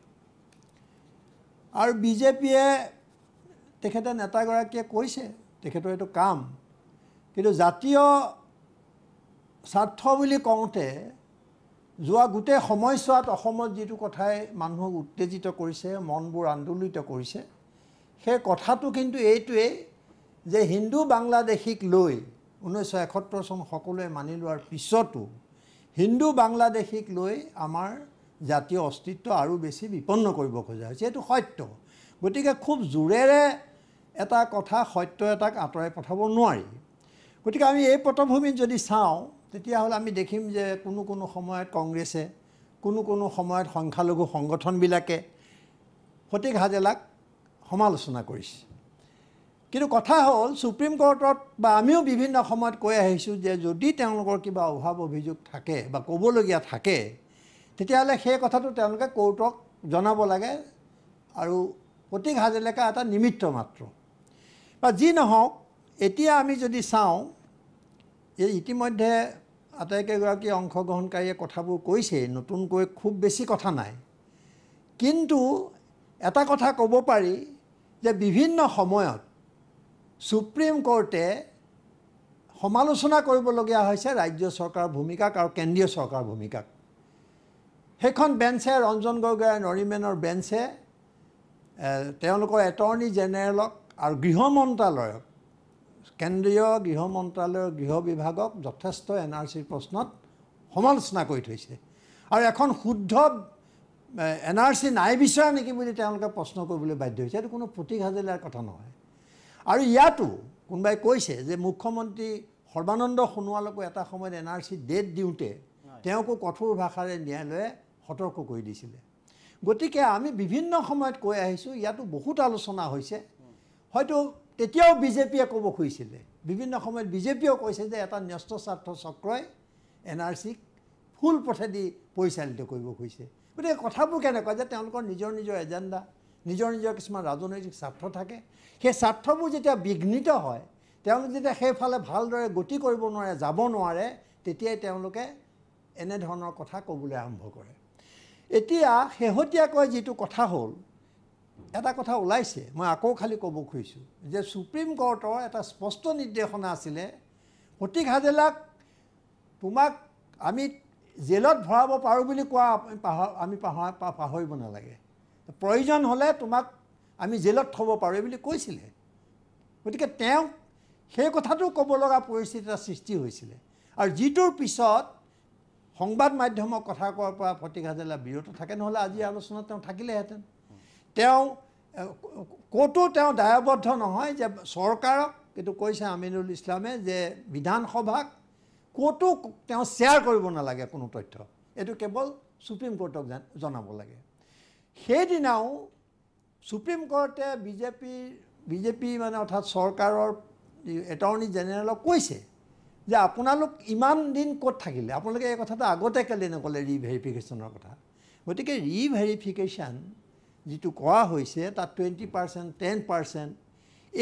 আৰু বিজেপিয়ে তেখেতে নেতাগৰাকীয়ে কৈছে তেখেতৰ এইটো কাম কিন্তু জাতীয় স্বাৰ্থ বুলি কওঁতে যোৱা গোটেই সময়ছোৱাত অসমত যিটো কথাই মানুহক উত্তেজিত কৰিছে মনবোৰ আন্দোলিত কৰিছে সেই কথাটো কিন্তু এইটোৱেই যে হিন্দু বাংলাদেশীক লৈ ঊনৈছশ এসত্তৰ চন সকলোৱে মানি লোৱাৰ পিছতো হিন্দু বাংলাদেশীক লৈ আমাৰ জাতীয় অস্তিত্ব আৰু বেছি বিপন্ন কৰিব খোজা হৈছে এইটো সত্য গতিকে খুব জোৰেৰে এটা কথা সত্য এটাক আঁতৰাই পঠাব নোৱাৰি গতিকে আমি এই পটভূমিত যদি চাওঁ তেতিয়াহ'লে আমি দেখিম যে কোনো কোনো সময়ত কংগ্ৰেছে কোনো কোনো সময়ত সংখ্যালঘু সংগঠনবিলাকে ফটিক হাজেলাক সমালোচনা কৰিছে কিন্তু কথা হ'ল ছুপ্ৰিম কৰ্টত বা আমিও বিভিন্ন সময়ত কৈ আহিছোঁ যে যদি তেওঁলোকৰ কিবা অভাৱ অভিযোগ থাকে বা ক'বলগীয়া থাকে তেতিয়াহ'লে সেই কথাটো তেওঁলোকে ক'ৰ্টক জনাব লাগে আৰু প্ৰতীক হাজৰিকা এটা নিমিত্ত মাত্ৰ বা যি নহওক এতিয়া আমি যদি চাওঁ এই ইতিমধ্যে আটাইকেইগৰাকী অংশগ্ৰহণকাৰীয়ে কথাবোৰ কৈছেই নতুনকৈ খুব বেছি কথা নাই কিন্তু এটা কথা ক'ব পাৰি যে বিভিন্ন সময়ত ছুপ্ৰিম কৰ্টে সমালোচনা কৰিবলগীয়া হৈছে ৰাজ্য চৰকাৰৰ ভূমিকাক আৰু কেন্দ্ৰীয় চৰকাৰৰ ভূমিকাক সেইখন বেঞ্চে ৰঞ্জন গগৈ আৰু নৰিমেনৰ বেঞ্চে তেওঁলোকৰ এটৰ্নি জেনেৰেলক আৰু গৃহ মন্ত্ৰালয়ক কেন্দ্ৰীয় গৃহ মন্ত্ৰালয়ৰ গৃহ বিভাগক যথেষ্ট এন আৰ চিৰ প্ৰশ্নত সমালোচনা কৰি থৈছে আৰু এখন শুদ্ধ এন আৰ চি নাই বিচৰা নেকি বুলি তেওঁলোকে প্ৰশ্ন কৰিবলৈ বাধ্য হৈছে এইটো কোনো প্ৰতীক হাজৰিকাৰ কথা নহয় আৰু ইয়াতো কোনোবাই কৈছে যে মুখ্যমন্ত্ৰী সৰ্বানন্দ সোণোৱালকো এটা সময়ত এন আৰ চি ডেট দিওঁতে তেওঁকো কঠোৰ ভাষাৰে ন্যায়ালয়ে সতৰ্ক কৰি দিছিলে গতিকে আমি বিভিন্ন সময়ত কৈ আহিছোঁ ইয়াতো বহুত আলোচনা হৈছে হয়তো তেতিয়াও বিজেপিয়ে ক'ব খুজিছিলে বিভিন্ন সময়ত বিজেপিয়েও কৈছে যে এটা ন্যস্ত স্বাৰ্থ চক্ৰই এন আৰ চিক ফুল পথেদি পৰিচালিত কৰিব খুজিছে গতিকে কথাবোৰ কেনেকুৱা যে তেওঁলোকৰ নিজৰ নিজৰ এজেণ্ডা নিজৰ নিজৰ কিছুমান ৰাজনৈতিক স্বাৰ্থ থাকে সেই স্বাৰ্থবোৰ যেতিয়া বিঘ্নিত হয় তেওঁলোক যেতিয়া সেইফালে ভালদৰে গতি কৰিব নোৱাৰে যাব নোৱাৰে তেতিয়াই তেওঁলোকে এনেধৰণৰ কথা ক'বলৈ আৰম্ভ কৰে এতিয়া শেহতীয়াকৈ যিটো কথা হ'ল এটা কথা ওলাইছে মই আকৌ খালি ক'ব খুজিছোঁ যে ছুপ্ৰিম কৰ্টৰ এটা স্পষ্ট নিৰ্দেশনা আছিলে প্ৰতীক হাজেলাক তোমাক আমি জেলত ভৰাব পাৰোঁ বুলি কোৱা আমি পাহৰা পাহৰিব নালাগে প্ৰয়োজন হ'লে তোমাক আমি জেলত থ'ব পাৰোঁ বুলি কৈছিলে গতিকে তেওঁ সেই কথাটো ক'ব লগা পৰিস্থিতি এটা সৃষ্টি হৈছিলে আৰু যিটোৰ পিছত সংবাদ মাধ্যমৰ কথা কোৱাৰ পৰা ফটিক হাজেলা বিৰত থাকে নহ'লে আজি আলোচনাত তেওঁ থাকিলেহেঁতেন তেওঁ ক'তো তেওঁ দায়বদ্ধ নহয় যে চৰকাৰক কিন্তু কৈছে আমিনুল ইছলামে যে বিধানসভাক ক'তো তেওঁ শ্বেয়াৰ কৰিব নালাগে কোনো তথ্য এইটো কেৱল ছুপ্ৰিম কোৰ্টক জনাব লাগে সেইদিনাও ছুপ্ৰিম কোৰ্টে বিজেপিৰ বিজেপি মানে অৰ্থাৎ চৰকাৰৰ এটৰ্নি জেনেৰেলক কৈছে যে আপোনালোক ইমান দিন ক'ত থাকিলে আপোনালোকে এই কথাটো আগতে কেলে নক'লে ৰি ভেৰিফিকেশ্যনৰ কথা গতিকে ৰি ভেৰিফিকেশ্যন যিটো কৰা হৈছে তাত টুৱেণ্টি পাৰ্চেণ্ট টেন পাৰ্চেণ্ট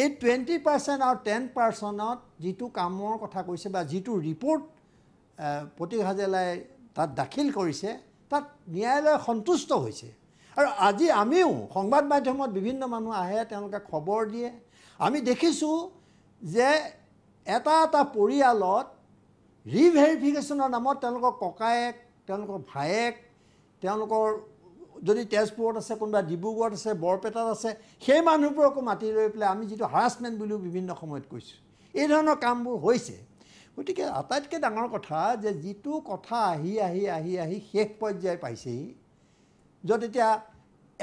এই টুৱেণ্টি পাৰ্চেণ্ট আৰু টেন পাৰ্চেণ্টত যিটো কামৰ কথা কৈছে বা যিটো ৰিপৰ্ট প্ৰতীক হাজেলাই তাত দাখিল কৰিছে তাত ন্যায়ালয় সন্তুষ্ট হৈছে আৰু আজি আমিও সংবাদ মাধ্যমত বিভিন্ন মানুহ আহে তেওঁলোকে খবৰ দিয়ে আমি দেখিছোঁ যে এটা এটা পৰিয়ালত ৰিভেৰিফিকেশ্যনৰ নামত তেওঁলোকৰ ককায়েক তেওঁলোকৰ ভায়েক তেওঁলোকৰ যদি তেজপুৰত আছে কোনোবা ডিব্ৰুগড়ত আছে বৰপেটাত আছে সেই মানুহবোৰকো মাতি লৈ পেলাই আমি যিটো হাৰাচমেণ্ট বুলিও বিভিন্ন সময়ত কৈছোঁ এই ধৰণৰ কামবোৰ হৈছে গতিকে আটাইতকৈ ডাঙৰ কথা যে যিটো কথা আহি আহি আহি আহি শেষ পৰ্যায় পাইছেহি য'ত এতিয়া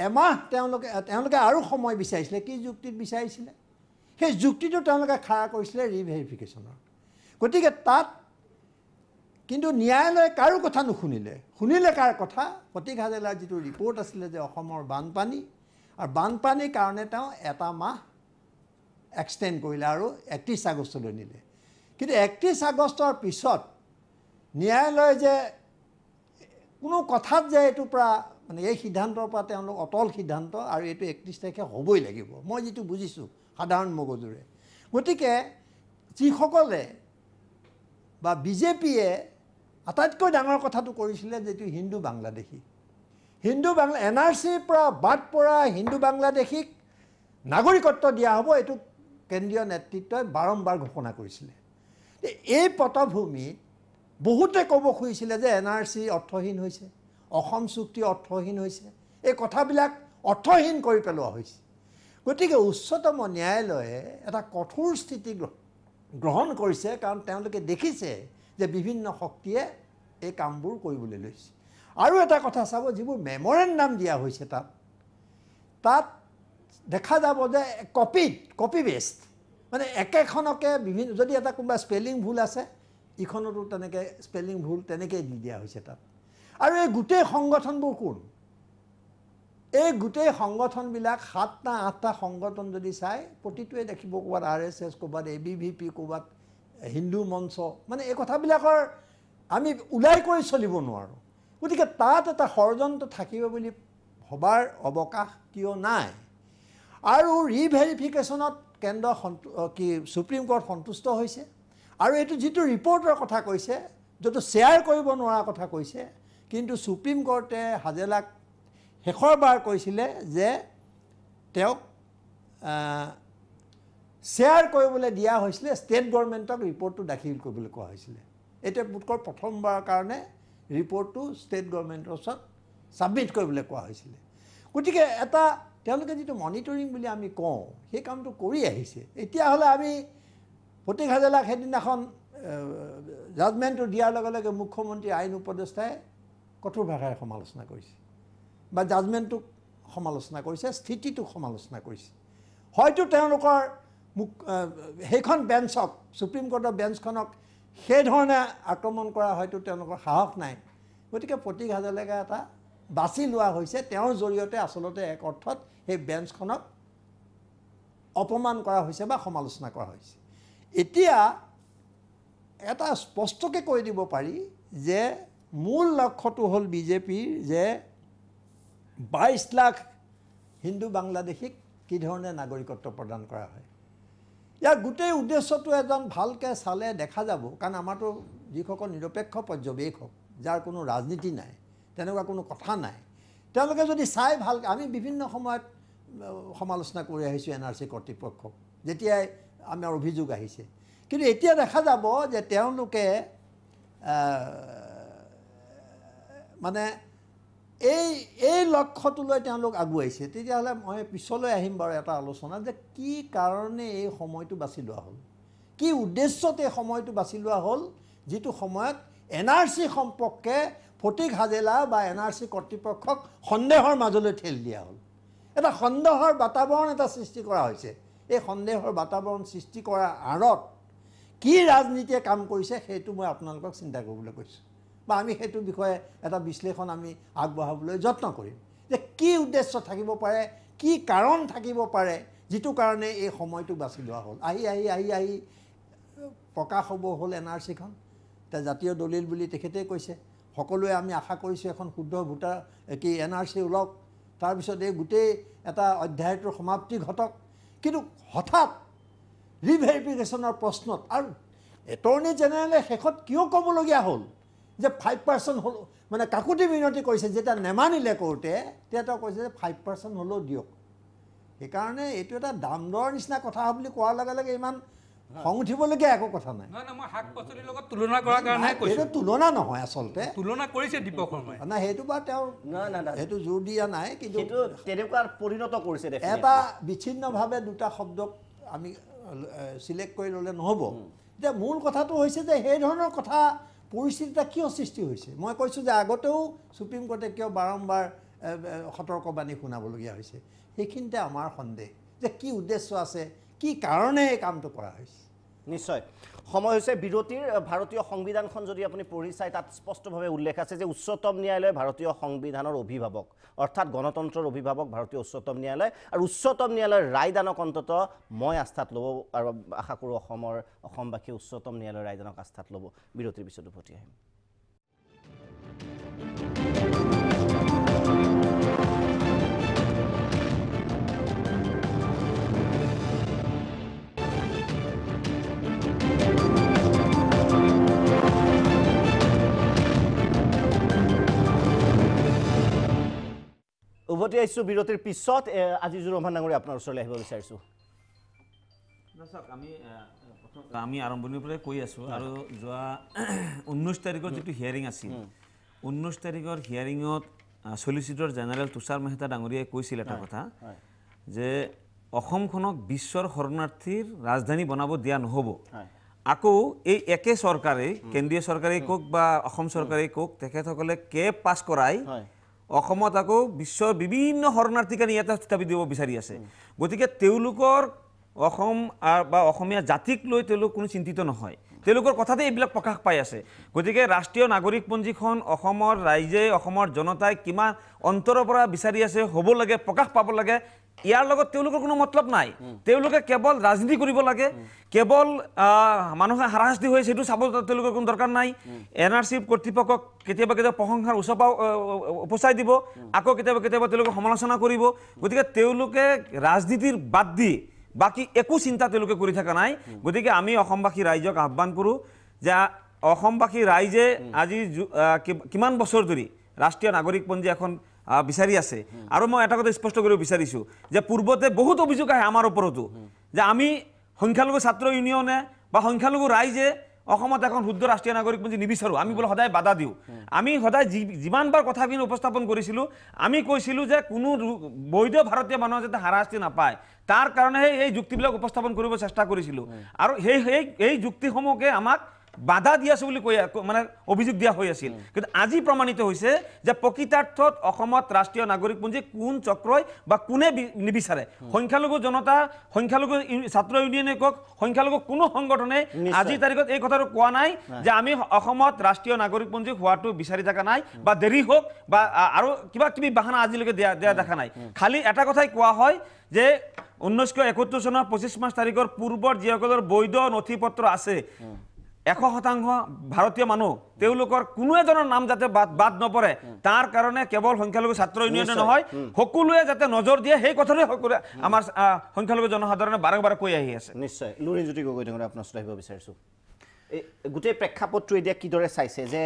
এমাহ তেওঁলোকে তেওঁলোকে আৰু সময় বিচাৰিছিলে কি যুক্তিত বিচাৰিছিলে সেই যুক্তিটো তেওঁলোকে খাৰা কৰিছিলে ৰিভেৰিফিকেশ্যনৰ গতিকে তাত কিন্তু ন্যায়ালয়ে কাৰো কথা নুশুনিলে শুনিলে কাৰ কথা ফটিক হাজেলাৰ যিটো ৰিপৰ্ট আছিলে যে অসমৰ বানপানী আৰু বানপানীৰ কাৰণে তেওঁ এটা মাহ এক্সটেণ্ড কৰিলে আৰু একত্ৰিছ আগষ্টলৈ নিলে কিন্তু একত্ৰিছ আগষ্টৰ পিছত ন্যায়ালয়ে যে কোনো কথাত যে এইটোৰ পৰা মানে এই সিদ্ধান্তৰ পৰা তেওঁলোক অটল সিদ্ধান্ত আৰু এইটো একত্ৰিছ তাৰিখে হ'বই লাগিব মই যিটো বুজিছোঁ সাধাৰণ মগজুৰে গতিকে যিসকলে বা বিজেপিয়ে আটাইতকৈ ডাঙৰ কথাটো কৰিছিলে যে এইটো হিন্দু বাংলাদেশী হিন্দু বাংলা এন আৰ চিৰ পৰা বাদ পৰা হিন্দু বাংলাদেশীক নাগৰিকত্ব দিয়া হ'ব এইটো কেন্দ্ৰীয় নেতৃত্বই বাৰম্বাৰ ঘোষণা কৰিছিলে এই পটভূমিত বহুতে ক'ব খুজিছিলে যে এন আৰ চি অৰ্থহীন হৈছে অসম চুক্তি অৰ্থহীন হৈছে এই কথাবিলাক অৰ্থহীন কৰি পেলোৱা হৈছে গতিকে উচ্চতম ন্যায়ালয়ে এটা কঠোৰ স্থিতি গ্ৰহণ কৰিছে কাৰণ তেওঁলোকে দেখিছে যে বিভিন্ন শক্তিয়ে এই কামবোৰ কৰিবলৈ লৈছে আৰু এটা কথা চাব যিবোৰ মেমৰেণ্ডাম দিয়া হৈছে তাত তাত দেখা যাব যে কপিড কপি বেষ্ট মানে একেখনকে বিভিন্ন যদি এটা কোনোবা স্পেলিং ভুল আছে ইখনতো তেনেকৈ স্পেলিং ভুল তেনেকৈয়ে দি দিয়া হৈছে তাত আৰু এই গোটেই সংগঠনবোৰ কোন এই গোটেই সংগঠনবিলাক সাতটা আঠটা সংগঠন যদি চাই প্ৰতিটোৱে দেখিব ক'ৰবাত আৰ এছ এছ ক'ৰবাত এ বি ভি পি ক'ৰবাত হিন্দু মঞ্চ মানে এই কথাবিলাকৰ আমি ওলাই কৰি চলিব নোৱাৰোঁ গতিকে তাত এটা ষড়যন্ত্ৰ থাকিব বুলি ভবাৰ অৱকাশ কিয় নাই আৰু ৰিভেৰিফিকেশ্যনত কেন্দ্ৰ সন্তু কি ছুপ্ৰিম কোৰ্ট সন্তুষ্ট হৈছে আৰু এইটো যিটো ৰিপৰ্টৰ কথা কৈছে যিটো শ্বেয়াৰ কৰিব নোৱাৰা কথা কৈছে কিন্তু চুপ্ৰিম কোৰ্টে হাজেলাক শেষৰবাৰ কৈছিলে যে তেওঁক শ্বেয়াৰ কৰিবলৈ দিয়া হৈছিলে ষ্টেট গভৰ্ণমেণ্টক ৰিপৰ্টটো দাখিল কৰিবলৈ কোৱা হৈছিলে এতিয়া পুতকৰ প্ৰথমবাৰৰ কাৰণে ৰিপৰ্টটো ষ্টেট গভৰ্ণমেণ্টৰ ওচৰত ছাবমিট কৰিবলৈ কোৱা হৈছিলে গতিকে এটা তেওঁলোকে যিটো মনিটৰিং বুলি আমি কওঁ সেই কামটো কৰি আহিছে এতিয়াহ'লে আমি ফটিক হাজেলাক সেইদিনাখন জাজমেণ্টটো দিয়াৰ লগে লগে মুখ্যমন্ত্ৰীৰ আইন উপদেষ্টাই কঠোৰ ভাষাৰে সমালোচনা কৰিছে বা জাজমেণ্টটোক সমালোচনা কৰিছে স্থিতিটোক সমালোচনা কৰিছে হয়তো তেওঁলোকৰ মুখ সেইখন বেঞ্চক চুপ্ৰিম কোৰ্টৰ বেঞ্চখনক সেইধৰণে আক্ৰমণ কৰা হয়তো তেওঁলোকৰ সাহস নাই গতিকে প্ৰতীক হাজৰিকা এটা বাছি লোৱা হৈছে তেওঁৰ জৰিয়তে আচলতে এক অৰ্থত সেই বেঞ্চখনক অপমান কৰা হৈছে বা সমালোচনা কৰা হৈছে এতিয়া এটা স্পষ্টকৈ কৈ দিব পাৰি যে মূল লক্ষ্যটো হ'ল বিজেপিৰ যে বাইছ লাখ হিন্দু বাংলাদেশীক কি ধৰণে নাগৰিকত্ব প্ৰদান কৰা হয় ইয়াৰ গোটেই উদ্দেশ্যটো এজন ভালকৈ চালে দেখা যাব কাৰণ আমাৰতো যিসকল নিৰপেক্ষ পৰ্যবেক্ষক যাৰ কোনো ৰাজনীতি নাই তেনেকুৱা কোনো কথা নাই তেওঁলোকে যদি চাই ভালকৈ আমি বিভিন্ন সময়ত সমালোচনা কৰি আহিছোঁ এন আৰ চি কৰ্তৃপক্ষক যেতিয়াই আমাৰ অভিযোগ আহিছে কিন্তু এতিয়া দেখা যাব যে তেওঁলোকে মানে এই এই লৈ তেওঁলোক আগুৱাইছে তেতিয়াহ'লে মই পিছলৈ আহিম বাৰু এটা আলোচনা যে কি কাৰণে এই সময়টো বাছি লোৱা হ'ল কি উদ্দেশ্যত এই সময়টো বাছি লোৱা হ'ল যিটো সময়ত এন আৰ চি সম্পৰ্কে ফটিক হাজেলা বা এন আৰ চি কৰ্তৃপক্ষক সন্দেহৰ মাজলৈ ঠেলি দিয়া হ'ল এটা সন্দেহৰ বাতাবৰণ এটা সৃষ্টি কৰা হৈছে এই সন্দেহৰ বাতাবৰণ সৃষ্টি কৰাৰ আঁৰত কি ৰাজনীতিয়ে কাম কৰিছে সেইটো মই আপোনালোকক চিন্তা কৰিবলৈ কৈছোঁ বা আমি সেইটো বিষয়ে এটা বিশ্লেষণ আমি আগবঢ়াবলৈ যত্ন কৰিম যে কি উদ্দেশ্য থাকিব পাৰে কি কাৰণ থাকিব পাৰে যিটো কাৰণে এই সময়টো বাছি লোৱা হ'ল আহি আহি আহি আহি প্ৰকাশ হ'ব হ'ল এন আৰ চিখন এতিয়া জাতীয় দলিল বুলি তেখেতেই কৈছে সকলোৱে আমি আশা কৰিছোঁ এখন শুদ্ধ ভোটাৰ কি এন আৰ চি ওলাওক তাৰপিছত এই গোটেই এটা অধ্যায়টোৰ সমাপ্তি ঘটক কিন্তু হঠাৎ ৰিভেৰিফিকেশ্যনৰ প্ৰশ্নত আৰু এটৰ্নি জেনেৰেলে শেষত কিয় ক'বলগীয়া হ'ল যে ফাইভ পাৰ্চেণ্ট হ'লেও মানে কাকুতি মিনতি কৰিছে যেতিয়া নেমানিলে কৰোঁতে তেতিয়া তেওঁ কৈছে যে ফাইভ পাৰ্চেণ্ট হ'লেও দিয়ক সেইকাৰণে এইটো এটা দাম দৰৰ নিচিনা কথা বুলি কোৱাৰ লগে লগে ইমান খং উঠিবলগীয়া একো কথা নাই এইটো তুলনা নহয় আচলতে নাই সেইটো বাৰু তেওঁ সেইটো জোৰ দিয়া নাই কিন্তু তেনেকুৱা পৰিণত কৰিছে এটা বিচ্ছিন্নভাৱে দুটা শব্দক আমি চিলেক্ট কৰি ল'লে নহ'ব এতিয়া মূল কথাটো হৈছে যে সেই ধৰণৰ কথা পৰিস্থিতি এটা কিয় সৃষ্টি হৈছে মই কৈছোঁ যে আগতেও সুপ্ৰিম কোৰ্টে কিয় বাৰম্বাৰ সতৰ্কবাণী শুনাবলগীয়া হৈছে সেইখিনিতে আমাৰ সন্দেহ যে কি উদ্দেশ্য আছে কি কাৰণে এই কামটো কৰা হৈছে নিশ্চয় সময় হৈছে বিৰতিৰ ভাৰতীয় সংবিধানখন যদি আপুনি পঢ়ি চাই তাত স্পষ্টভাৱে উল্লেখ আছে যে উচ্চতম ন্যায়ালয় ভাৰতীয় সংবিধানৰ অভিভাৱক অৰ্থাৎ গণতন্ত্ৰৰ অভিভাৱক ভাৰতীয় উচ্চতম ন্যায়ালয় আৰু উচ্চতম ন্যায়ালয়ৰ ৰায়দানক অন্তত মই আস্থাত ল'ব আৰু আশা কৰোঁ অসমৰ অসমবাসীয়ে উচ্চতম ন্যায়ালয়ৰ ৰায়দানক আস্থাত ল'ব বিৰতিৰ পিছত উভতি আহিম উভতি আহিছোঁ বিৰতিৰ পিছত আজিজু ৰহমান ডাঙৰীয়া আপোনাৰ ওচৰলৈ আহিব বিচাৰিছোঁ আমি আৰম্ভণিৰ পৰাই কৈ আছোঁ আৰু যোৱা ঊনৈছ তাৰিখৰ যিটো হিয়াৰিং আছিল ঊনৈছ তাৰিখৰ হিয়াৰিঙত চলিচিটৰ জেনেৰেল তুষাৰ মেহতা ডাঙৰীয়াই কৈছিল এটা কথা যে অসমখনক বিশ্বৰ শৰণাৰ্থীৰ ৰাজধানী বনাব দিয়া নহ'ব আকৌ এই একে চৰকাৰেই কেন্দ্ৰীয় চৰকাৰেই কওক বা অসম চৰকাৰেই কওক তেখেতসকলে কেব পাছ কৰাই অসমত আকৌ বিশ্বৰ বিভিন্ন শৰণাৰ্থীক আনি ইয়াতে স্থাপিত দিব বিচাৰি আছে গতিকে তেওঁলোকৰ অসম বা অসমীয়া জাতিক লৈ তেওঁলোক কোনো চিন্তিত নহয় তেওঁলোকৰ কথাতে এইবিলাক প্ৰকাশ পাই আছে গতিকে ৰাষ্ট্ৰীয় নাগৰিকপঞ্জীখন অসমৰ ৰাইজে অসমৰ জনতাই কিমান অন্তৰৰ পৰা বিচাৰি আছে হ'ব লাগে প্ৰকাশ পাব লাগে ইয়াৰ লগত তেওঁলোকৰ কোনো মতলব নাই তেওঁলোকে কেৱল ৰাজনীতি কৰিব লাগে কেৱল মানুহে হাৰাশাস্তি হৈ সেইটো চাব তেওঁলোকৰ কোনো দৰকাৰ নাই এন আৰ চি কৰ্তৃপক্ষক কেতিয়াবা কেতিয়াবা প্ৰশংসাৰ উচপা উপচাই দিব আকৌ কেতিয়াবা কেতিয়াবা তেওঁলোকে সমালোচনা কৰিব গতিকে তেওঁলোকে ৰাজনীতিৰ বাদ দি বাকী একো চিন্তা তেওঁলোকে কৰি থকা নাই গতিকে আমি অসমবাসী ৰাইজক আহ্বান কৰোঁ যে অসমবাসী ৰাইজে আজি কিমান বছৰ ধৰি ৰাষ্ট্ৰীয় নাগৰিকপঞ্জী এখন বিচাৰি আছে আৰু মই এটা কথা স্পষ্ট কৰিব বিচাৰিছোঁ যে পূৰ্বতে বহুত অভিযোগ আহে আমাৰ ওপৰতো যে আমি সংখ্যালঘু ছাত্ৰ ইউনিয়নে বা সংখ্যালঘু ৰাইজে অসমত এখন শুদ্ধ ৰাষ্ট্ৰীয় নাগৰিক পঞ্জী নিবিচাৰোঁ আমি বোলে সদায় বাধা দিওঁ আমি সদায় যি যিমানবাৰ কথাখিনি উপস্থাপন কৰিছিলোঁ আমি কৈছিলোঁ যে কোনো বৈধ ভাৰতীয় মানুহে যাতে হাৰাশাস্তি নাপায় তাৰ কাৰণেহে এই যুক্তিবিলাক উপস্থাপন কৰিব চেষ্টা কৰিছিলোঁ আৰু সেই এই যুক্তিসমূহকে আমাক বাধা দি আছে বুলি কৈ মানে অভিযোগ দিয়া হৈ আছিল কিন্তু আজি প্ৰমাণিত হৈছে যে প্ৰকৃতাৰ্থত অসমত ৰাষ্ট্ৰীয় নাগৰিকপঞ্জী কোন চক্ৰই বা কোনে নিবিচাৰে সংখ্যালঘু জনতা সংখ্যালঘু ছাত্ৰ ইউনিয়নে কওক সংখ্যালঘু কোনো সংগঠনে আজিৰ তাৰিখত এই কথাটো কোৱা নাই যে আমি অসমত ৰাষ্ট্ৰীয় নাগৰিকপঞ্জী হোৱাটো বিচাৰি থকা নাই বা দেৰি হওক বা আৰু কিবা কিবি বাহানা আজিলৈকে দিয়া দিয়া দেখা নাই খালি এটা কথাই কোৱা হয় যে ঊনৈছশ একসত্তৰ চনৰ পঁচিছ মাৰ্চ তাৰিখৰ পূৰ্বৰ যিসকলৰ বৈধ নথি পত্ৰ আছে এশ শতাংশ ভাৰতীয় মানুহ তেওঁলোকৰ কোনো এজনৰ নাম যাতে বাদ নপৰে তাৰ কাৰণে কেৱল সংখ্যালঘু ছাত্ৰ ইউনিয়নে নহয় সকলোৱে যাতে নজৰ দিয়ে সেই কথাটোৱে সকলোৱে আমাৰ সংখ্যালঘু জনসাধাৰণে বাৰে বাৰে কৈ আহি আছে নিশ্চয় লুৰিজ্যোতি গগৈ ধৰণে আপোনাৰ ওচৰত আহিব বিচাৰিছোঁ এই গোটেই প্ৰেক্ষাপটটো এতিয়া কিদৰে চাইছে যে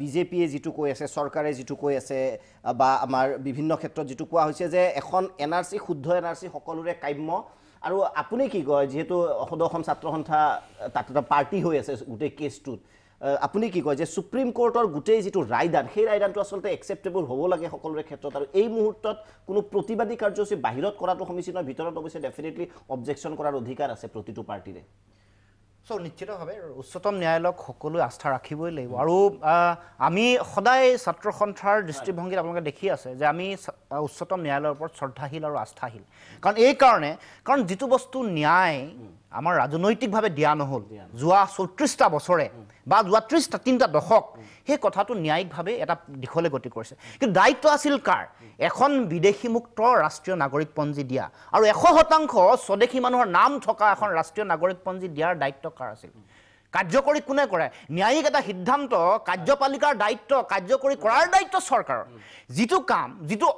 বিজেপিয়ে যিটো কৈ আছে চৰকাৰে যিটো কৈ আছে বা আমাৰ বিভিন্ন ক্ষেত্ৰত যিটো কোৱা হৈছে যে এখন এন আৰ চি শুদ্ধ এন আৰ চি সকলোৰে কাম্য আৰু আপুনি কি কয় যিহেতু সদৌ ছাত্ৰ সন্থা তাত এটা পাৰ্টি হৈ আছে গোটেই কেছটোত আপুনি কি কয় যে ছুপ্ৰিম কোৰ্টৰ গোটেই যিটো ৰায়দান সেই ৰায়দানটো আচলতে একচেপ্টেবল হ'ব লাগে সকলোৰে ক্ষেত্ৰত আৰু এই মুহূৰ্তত কোনো প্ৰতিবাদী কাৰ্যসূচী বাহিৰত কৰাটো সমীচীন নহয় ভিতৰত অৱশ্যে ডেফিনেটলি অবজেকশ্যন কৰাৰ অধিকাৰ আছে প্ৰতিটো পাৰ্টিৰে চ' নিশ্চিতভাৱে উচ্চতম ন্যায়ালয়ক সকলোৱে আস্থা ৰাখিবই লাগিব আৰু আমি সদায় ছাত্ৰ সন্থাৰ দৃষ্টিভংগীত আপোনালোকে দেখি আছে যে আমি উচ্চতম ন্যায়ালয়ৰ ওপৰত শ্ৰদ্ধাশীল আৰু আস্থাশীল কাৰণ এইকাৰণে কাৰণ যিটো বস্তু ন্যায় আমাৰ ৰাজনৈতিকভাৱে দিয়া নহ'ল যোৱা চৌত্ৰিছটা বছৰে বা যোৱা ত্ৰিছটা তিনিটা দশক সেই কথাটো ন্যায়িকভাৱে এটা দিশলৈ গতি কৰিছে কিন্তু দায়িত্ব আছিল কাৰ এখন বিদেশী মুক্ত ৰাষ্ট্ৰীয় নাগৰিকপঞ্জী দিয়া আৰু এশ শতাংশ স্বদেশী মানুহৰ নাম থকা এখন ৰাষ্ট্ৰীয় নাগৰিকপঞ্জী দিয়াৰ দায়িত্ব কাৰ আছিল কাৰ্যকৰী কোনে কৰে ন্যায়িক এটা সিদ্ধান্ত কাৰ্যপালিকাৰ দায়িত্ব কাৰ্যকৰী কৰাৰ দায়িত্ব চৰকাৰৰ যিটো কাম যিটো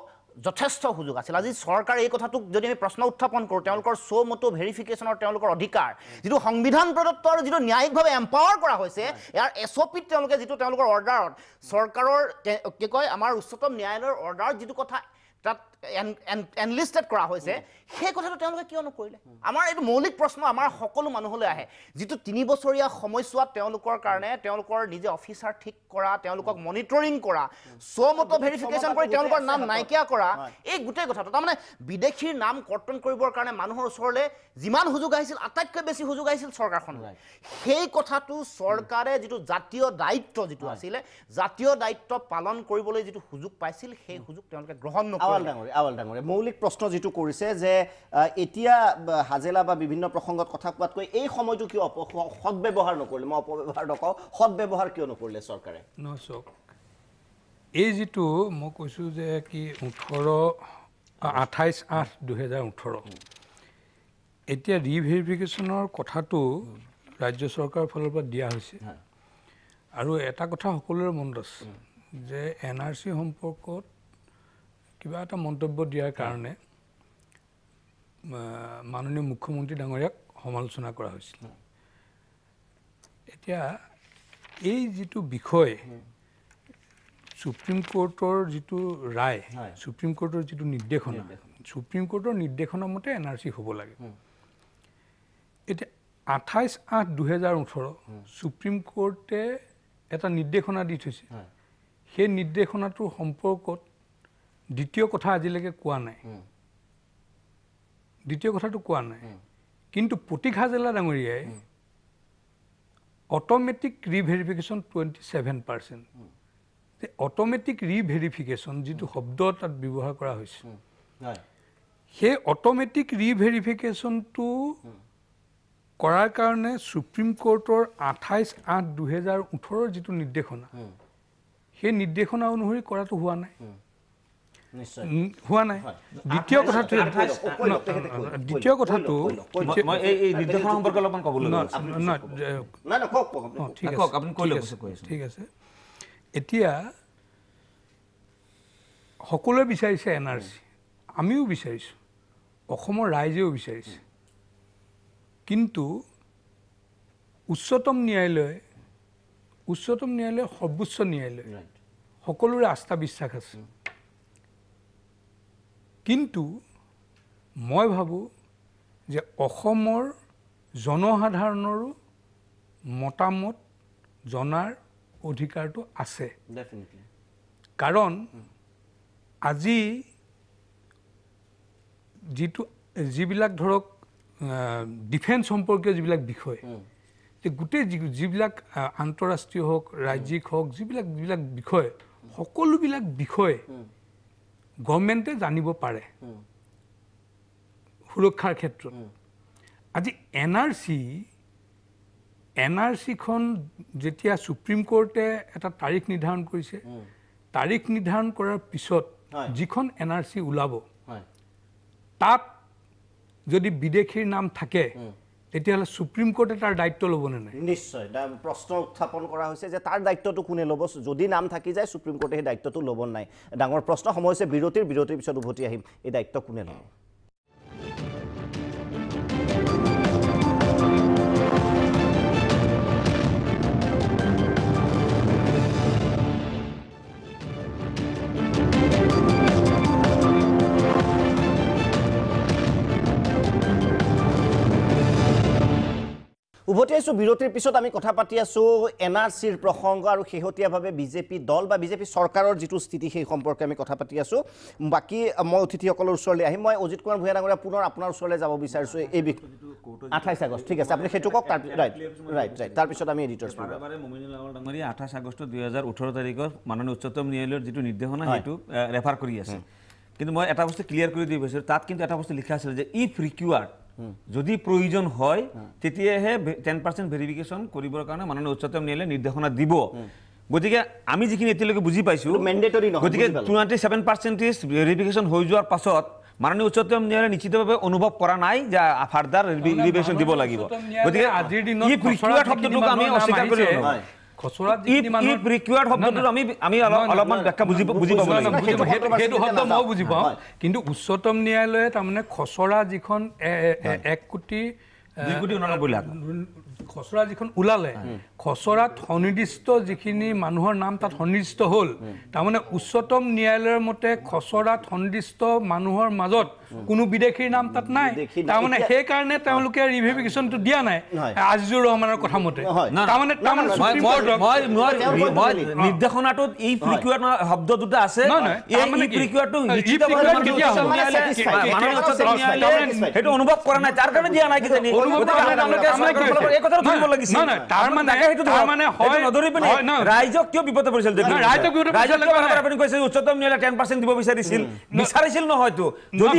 যথেষ্ট সুযোগ আছিল আজি চৰকাৰে এই কথাটোক যদি আমি প্ৰশ্ন উত্থাপন কৰোঁ তেওঁলোকৰ শ্ব' মতো ভেৰিফিকেশ্যনৰ তেওঁলোকৰ অধিকাৰ যিটো সংবিধান প্ৰদত্ত আৰু যিটো ন্যায়িকভাৱে এম্পাৱাৰ কৰা হৈছে ইয়াৰ এছ অ' পিত তেওঁলোকে যিটো তেওঁলোকৰ অৰ্ডাৰত চৰকাৰৰ কি কয় আমাৰ উচ্চতম ন্যায়ালয়ৰ অৰ্ডাৰত যিটো কথা তাত এনলিষ্টেড কৰা হৈছে সেই কথাটো তেওঁলোকে কিয় নকৰিলে আমাৰ এইটো মৌলিক প্ৰশ্ন আমাৰ সকলো মানুহলৈ আহে যিটো তিনি বছৰীয়া সময়ছোৱাত তেওঁলোকৰ কাৰণে তেওঁলোকৰ নিজে অফিচাৰ ঠিক কৰা তেওঁলোকক মনিটৰিং কৰা স্বমত ভেৰিফিকেশ্যন কৰি তেওঁলোকৰ নাম নাইকিয়া কৰা এই গোটেই কথাটো তাৰমানে বিদেশীৰ নাম কৰ্তন কৰিবৰ কাৰণে মানুহৰ ওচৰলৈ যিমান সুযোগ আহিছিল আটাইতকৈ বেছি সুযোগ আহিছিল চৰকাৰখনলৈ সেই কথাটো চৰকাৰে যিটো জাতীয় দায়িত্ব যিটো আছিলে জাতীয় দায়িত্ব পালন কৰিবলৈ যিটো সুযোগ পাইছিল সেই সুযোগ তেওঁলোকে গ্ৰহণ নকৰে আৱাল ডাঙৰে মৌলিক প্ৰশ্ন যিটো কৰিছে যে এতিয়া হাজেলা বা বিভিন্ন প্ৰসংগত কথা কোৱাতকৈ এই সময়টো কিয় সদব্যৱহাৰ নকৰিলে মই অপব্যৱহাৰ নকওঁ সদব্যৱহাৰ কিয় নকৰিলে চৰকাৰে এই যিটো মই কৈছোঁ যে কি ওঠৰ আঠাইছ আঠ দুহেজাৰ ওঠৰ এতিয়া ৰিভেৰিফিকেশ্যনৰ কথাটো ৰাজ্য চৰকাৰৰ ফালৰ পৰা দিয়া হৈছে আৰু এটা কথা সকলোৰে মনত আছে যে এন আৰ চি সম্পৰ্কত কিবা এটা মন্তব্য দিয়াৰ কাৰণে মাননীয় মুখ্যমন্ত্ৰী ডাঙৰীয়াক সমালোচনা কৰা হৈছিল এতিয়া এই যিটো বিষয় ছুপ্ৰিম কোৰ্টৰ যিটো ৰায় ছুপ্ৰিম কোৰ্টৰ যিটো নিৰ্দেশনা ছুপ্ৰিম কোৰ্টৰ নিৰ্দেশনা মতে এন আৰ চি হ'ব লাগে এতিয়া আঠাইছ আঠ দুহেজাৰ ওঠৰ ছুপ্ৰিম কোৰ্টে এটা নিৰ্দেশনা দি থৈছে সেই নিৰ্দেশনাটোৰ সম্পৰ্কত দ্বিতীয় কথা আজিলৈকে কোৱা নাই দ্বিতীয় কথাটো কোৱা নাই কিন্তু প্ৰতিঘা জেলা ডাঙৰীয়াই automatic reverification twenty seven percent যে অট'মেটিক ৰিভেৰিফিকেশ্যন যিটো শব্দ তাত ব্যৱহাৰ কৰা হৈছে সেই অট'মেটিক ৰিভেৰিফিকেশ্যনটো কৰাৰ কাৰণে ছুপ্ৰিম কৰ্টৰ আঠাইছ আঠ দুহেজাৰ ওঠৰৰ যিটো নিৰ্দেশনা সেই নিৰ্দেশনা অনুসৰি কৰাটো হোৱা নাই হোৱা নাই দ্বিতীয় কথাটো দ্বিতীয় কথাটো ঠিক আছে এতিয়া সকলোৱে বিচাৰিছে এন আৰ চি আমিও বিচাৰিছোঁ অসমৰ ৰাইজেও বিচাৰিছে কিন্তু উচ্চতম ন্যায়ালয় উচ্চতম ন্যায়ালয় সৰ্বোচ্চ ন্যায়ালয় সকলোৰে আস্থা বিশ্বাস আছে কিন্তু মই ভাবোঁ যে অসমৰ জনসাধাৰণৰো মতামত জনাৰ অধিকাৰটো আছে কাৰণ আজি যিটো যিবিলাক ধৰক ডিফেন্স সম্পৰ্কীয় যিবিলাক বিষয় যে গোটেই যি যিবিলাক আন্তঃৰাষ্ট্ৰীয় হওক ৰাজ্যিক হওক যিবিলাক যিবিলাক বিষয় সকলোবিলাক বিষয় গভমেণ্টে জানিব পাৰে সুৰক্ষাৰ ক্ষেত্ৰত আজি N R C N R চিখন যেতিয়া ছুপ্ৰিম কৰ্টে এটা তাৰিখ নিৰ্ধাৰণ কৰিছে তাৰিখ নিৰ্ধাৰণ কৰাৰ পিছত যিখন এন আৰ চি ওলাব তাত যদি বিদেশীৰ নাম থাকে তেতিয়াহ'লে সুপ্ৰিম কোৰ্টে তাৰ দায়িত্ব ল'বনে নাই নিশ্চয় প্ৰশ্ন উত্থাপন কৰা হৈছে যে তাৰ দায়িত্বটো কোনে ল'ব যদি নাম থাকি যায় সুপ্ৰিম কোৰ্টে সেই দায়িত্বটো ল'ব নাই ডাঙৰ প্ৰশ্ন সময় হৈছে বিৰতিৰ বিৰতিৰ পিছত উভতি আহিম এই দায়িত্ব কোনে ল'ব উভতি আছো বিৰতিৰ পিছত আমি কথা পাতি আছো এন আৰ চিৰ প্ৰসংগ আৰু শেহতীয়াভাৱে বিজেপি দল বা বিজেপি চৰকাৰৰ যিটো স্থিতি সেই সম্পৰ্কে আমি কথা পাতি আছো বাকী মই অতিথিসকলৰ ওচৰলৈ আহিম মই অজিত কুমাৰ ভূঞা ডাঙৰীয়া পুনৰ আপোনাৰ ওচৰলৈ যাব বিচাৰিছোঁ এই বিষয়ে আঠাইছ আগষ্ট ঠিক আছে আপুনি সেইটো কওক তাৰপিছত আমি এডিটৰ ডাঙৰীয়া আঠাইছ আগষ্ট দুহেজাৰ ওঠৰ তাৰিখত মাননীয় উচ্চতম ন্যায়ালয়ৰ যিটো নিৰ্দেশনা সেইটো ৰেফাৰ কৰি আছে কিন্তু মই এটা বস্তু ক্লিয়াৰ কৰি দিব বিচাৰিছোঁ তাত কিন্তু এটা বস্তু লিখা আছিলে যে ইফ ৰিকুৱাৰ্ড যদি প্ৰয়োজন হয় টেন পাৰ্চেণ্ট ভেৰিফিকেশ্যন কৰিবৰ কাৰণে মাননীয় উচ্চতম ন্যায়ালয়ে নিৰ্দেশনা দিব গতিকে আমি যিখিনি এতিয়ালৈকে বুজি পাইছোঁ গতিকে টুৱেণ্টি ছেভেন পাৰ্চেণ্টেজ ভেৰিফিকেশ্যন হৈ যোৱাৰ পাছত মাননীয় উচ্চতম ন্যায়ালয়ে নিশ্চিতভাৱে অনুভৱ কৰা নাই যে ফাৰ্দাৰ ৰিভিভেশ্যন দিব লাগিব গতিকে আজিৰ দিনত আমি অস্বীকাৰ কিন্তু উচ্চতম ন্যায়ালয়ে তাৰমানে খচৰা যিখন এক কোটি খচৰা যিখন ওলালে খচৰাত সনিৰ্দিষ্ট যিখিনি মানুহৰ নাম তাত সনিৰ্দিষ্ট হ'ল তাৰমানে উচ্চতম ন্যায়ালয়ৰ মতে খচৰাত সনিৰ্দিষ্ট মানুহৰ মাজত কোনো বিদেশীৰ নাম তাত নাই তাৰমানে সেইকাৰণে তেওঁলোকে ৰিভিফিকেশ্যনটো দিয়া নাই আজিজুৰ ৰহমানৰ কথা মতে তাৰমানে তাৰমানে নিৰ্দেশনাটোত এই প্ৰিকুৱাৰ শব্দ দুটা আছে সেইটো অনুভৱ কৰা নাই তাৰ কাৰণে দিয়া নাই কিজানি উচ্চতম ন্যায়ালয়ে টেন পাৰ্চেণ্ট দিব বিচাৰিছিল বিচাৰিছিল নহয়তো যদি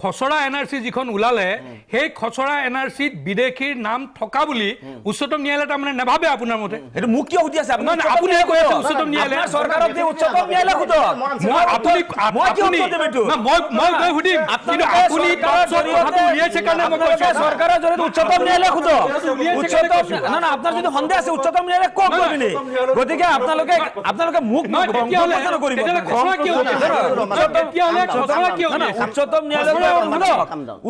খচৰা এন আর সি যিখন সেই খচৰা এন আর চিত বিদেশীর নাম থকা বলে উচ্চতম ন্যায়ালয়ে তাৰমানে নাভাবে আপনার মতে মোক কিয় সুধি আছে উচ্চতম উচ্চতম সুধিম উচ্চতম যদি সন্দেহ আছে উচ্চতম ন্যায়ালয়ে কওক গৈ গতিকে আপোনালোকে আপোনালোকে মোক উচ্চতম ন্যায়ালয়ে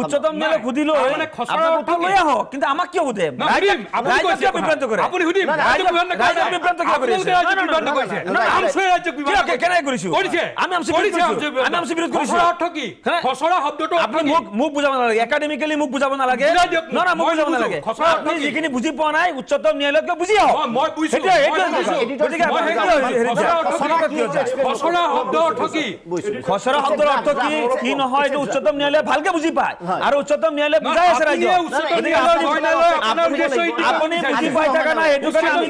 উচ্চতম নিলে খুদিল বুঝাব নালাগে একাডেমিক্যালি মুখ বুজি পোৱা নাই উচ্চতম ন্যায়ালয়ক বুজি আহ মই বুজিছো খসড়া শব্দৰ অৰ্থ কি শব্দৰ অৰ্থ কি কি নহয় এইটো উচ্চতম ন্যায়ালয়ে ভালকে বুঝি পায় আর উচ্চতম ন্যায়ালয়ে বুঝাই আছে রাজ্য আপনি বুঝি পাই থাকা না এটুকু আমি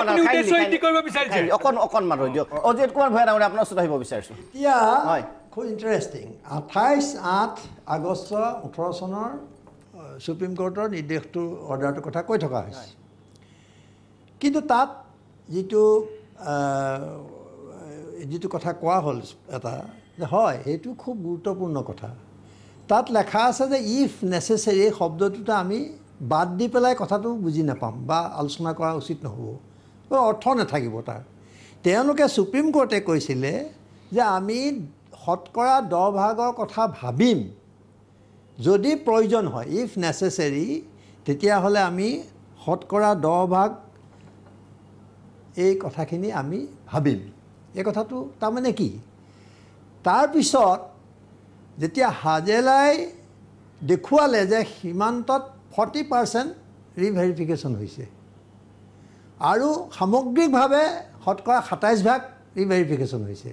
আপনি উদ্দেশ্য ইতি করব বিচাৰিছে অকন অকন মানুহ দিয়ক অজিত কুমাৰ ভয়া নাই আপনাৰ সুত আহিব বিচাৰিছো ইয়া হয় খুব ইন্টাৰেস্টিং আঠাইশ আঠ আগষ্ট ওঠৰ চনৰ ছুপ্ৰিম কোৰ্টৰ নিৰ্দেশটো অৰ্ডাৰটোৰ কথা কৈ থকা হৈছে কিন্তু তাত যিটো যিটো কথা কোৱা হ'ল এটা যে হয় সেইটো খুব গুৰুত্বপূৰ্ণ কথা তাত লেখা আছে যে ইফ নেচেচেৰী শব্দটোতো আমি বাদ দি পেলাই কথাটো বুজি নাপাম বা আলোচনা কৰা উচিত নহ'ব অৰ্থ নাথাকিব তাৰ তেওঁলোকে ছুপ্ৰিম কোৰ্টে কৈছিলে যে আমি শতকৰা দহ ভাগৰ কথা ভাবিম যদি প্ৰয়োজন হয় ইফ নেচেচেৰী তেতিয়াহ'লে আমি শতকৰা দহ ভাগ এই কথাখিনি আমি ভাবিম এই কথাটো তাৰমানে কি তাৰপিছত যেতিয়া হাজেলাই দেখুৱালে যে সীমান্তত ফৰ্টি পাৰ্চেণ্ট ৰিভেৰিফিকেশ্যন হৈছে আৰু সামগ্ৰিকভাৱে শতকৰা সাতাইছ ভাগ ৰিভেৰিফিকেশ্যন হৈছে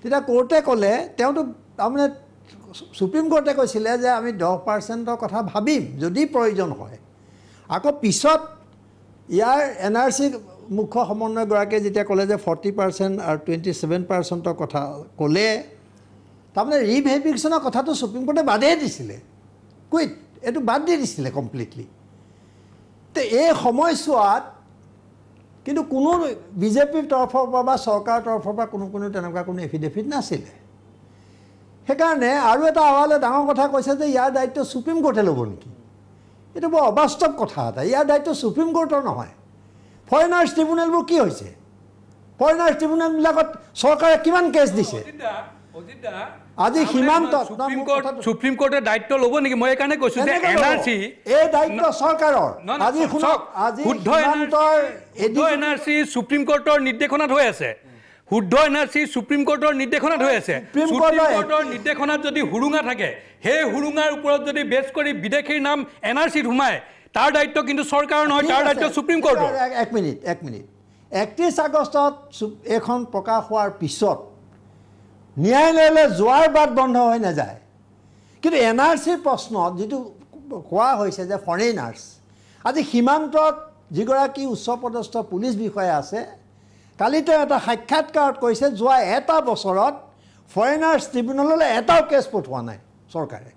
তেতিয়া কোৰ্টে ক'লে তেওঁতো তাৰমানে ছুপ্ৰিম কোৰ্টে কৈছিলে যে আমি দহ পাৰ্চেণ্টৰ কথা ভাবিম যদি প্ৰয়োজন হয় আকৌ পিছত ইয়াৰ এন আৰ চি মুখ্য সমন্বয়গৰাকীয়ে যেতিয়া ক'লে যে ফৰ্টি পাৰ্চেণ্ট আৰু টুৱেণ্টি ছেভেন পাৰ্চেণ্টৰ কথা ক'লে তাৰমানে ৰিভেৰিফিকেশ্যনৰ কথাটো চুপ্ৰিম কোৰ্টে বাদেই দিছিলে কুইট এইটো বাদ দি দিছিলে কমপ্লিটলি তে এই সময়ছোৱাত কিন্তু কোনো বিজেপিৰ তৰফৰ পৰা বা চৰকাৰৰ তৰফৰ পৰা কোনো কোনো তেনেকুৱা কোনো এফিডেফিট নাছিলে সেইকাৰণে আৰু এটা আৱালে ডাঙৰ কথা কৈছে যে ইয়াৰ দায়িত্ব চুপ্ৰিম কোৰ্টে ল'ব নেকি এইটো বৰ অবাস্তৱ কথা এটা ইয়াৰ দায়িত্ব চুপ্ৰিম কোৰ্টৰ নহয় ফৰেনাৰ্ছ ট্ৰিবিউনেলবোৰ কি হৈছে ফৰেনাৰ্ছ ট্ৰিবিউনেলবিলাকত চৰকাৰে কিমান কেছ দিছে আজি সীমান্ত সুপ্ৰিম কোৰ্টে দায়িত্ব ল'ব নেকি মই এইকাৰণে কৈছো যে এন আৰ দায়িত্ব চৰকাৰৰ আজি শুনক আজি শুদ্ধ শুদ্ধ এন আৰ চি সুপ্ৰিম নিৰ্দেশনাত হৈ আছে শুদ্ধ এন আৰ চি নিৰ্দেশনাত হৈ আছে নিৰ্দেশনাত যদি সুৰুঙা থাকে সেই সুৰুঙাৰ ওপৰত যদি বেছ কৰি বিদেশীৰ নাম এন আৰ চিত সোমায় তাৰ দায়িত্ব কিন্তু চৰকাৰৰ নহয় তাৰ দায়িত্ব সুপ্ৰিম কোৰ্টৰ এক মিনিট এক মিনিট একত্ৰিছ আগষ্টত এইখন প্ৰকাশ হোৱাৰ পিছত ন্যায়ালয়লৈ যোৱাৰ বাট বন্ধ হৈ নাযায় কিন্তু এন আৰ চিৰ প্ৰশ্নত যিটো কোৱা হৈছে যে ফৰেইনাৰ্ছ আজি সীমান্তত যিগৰাকী উচ্চপদস্থ পুলিচ বিষয়া আছে কালি তেওঁ এটা সাক্ষাৎকাৰত কৈছে যোৱা এটা বছৰত ফৰেইনাৰ্ছ ট্ৰিবিউনেললৈ এটাও কেছ পঠোৱা নাই চৰকাৰে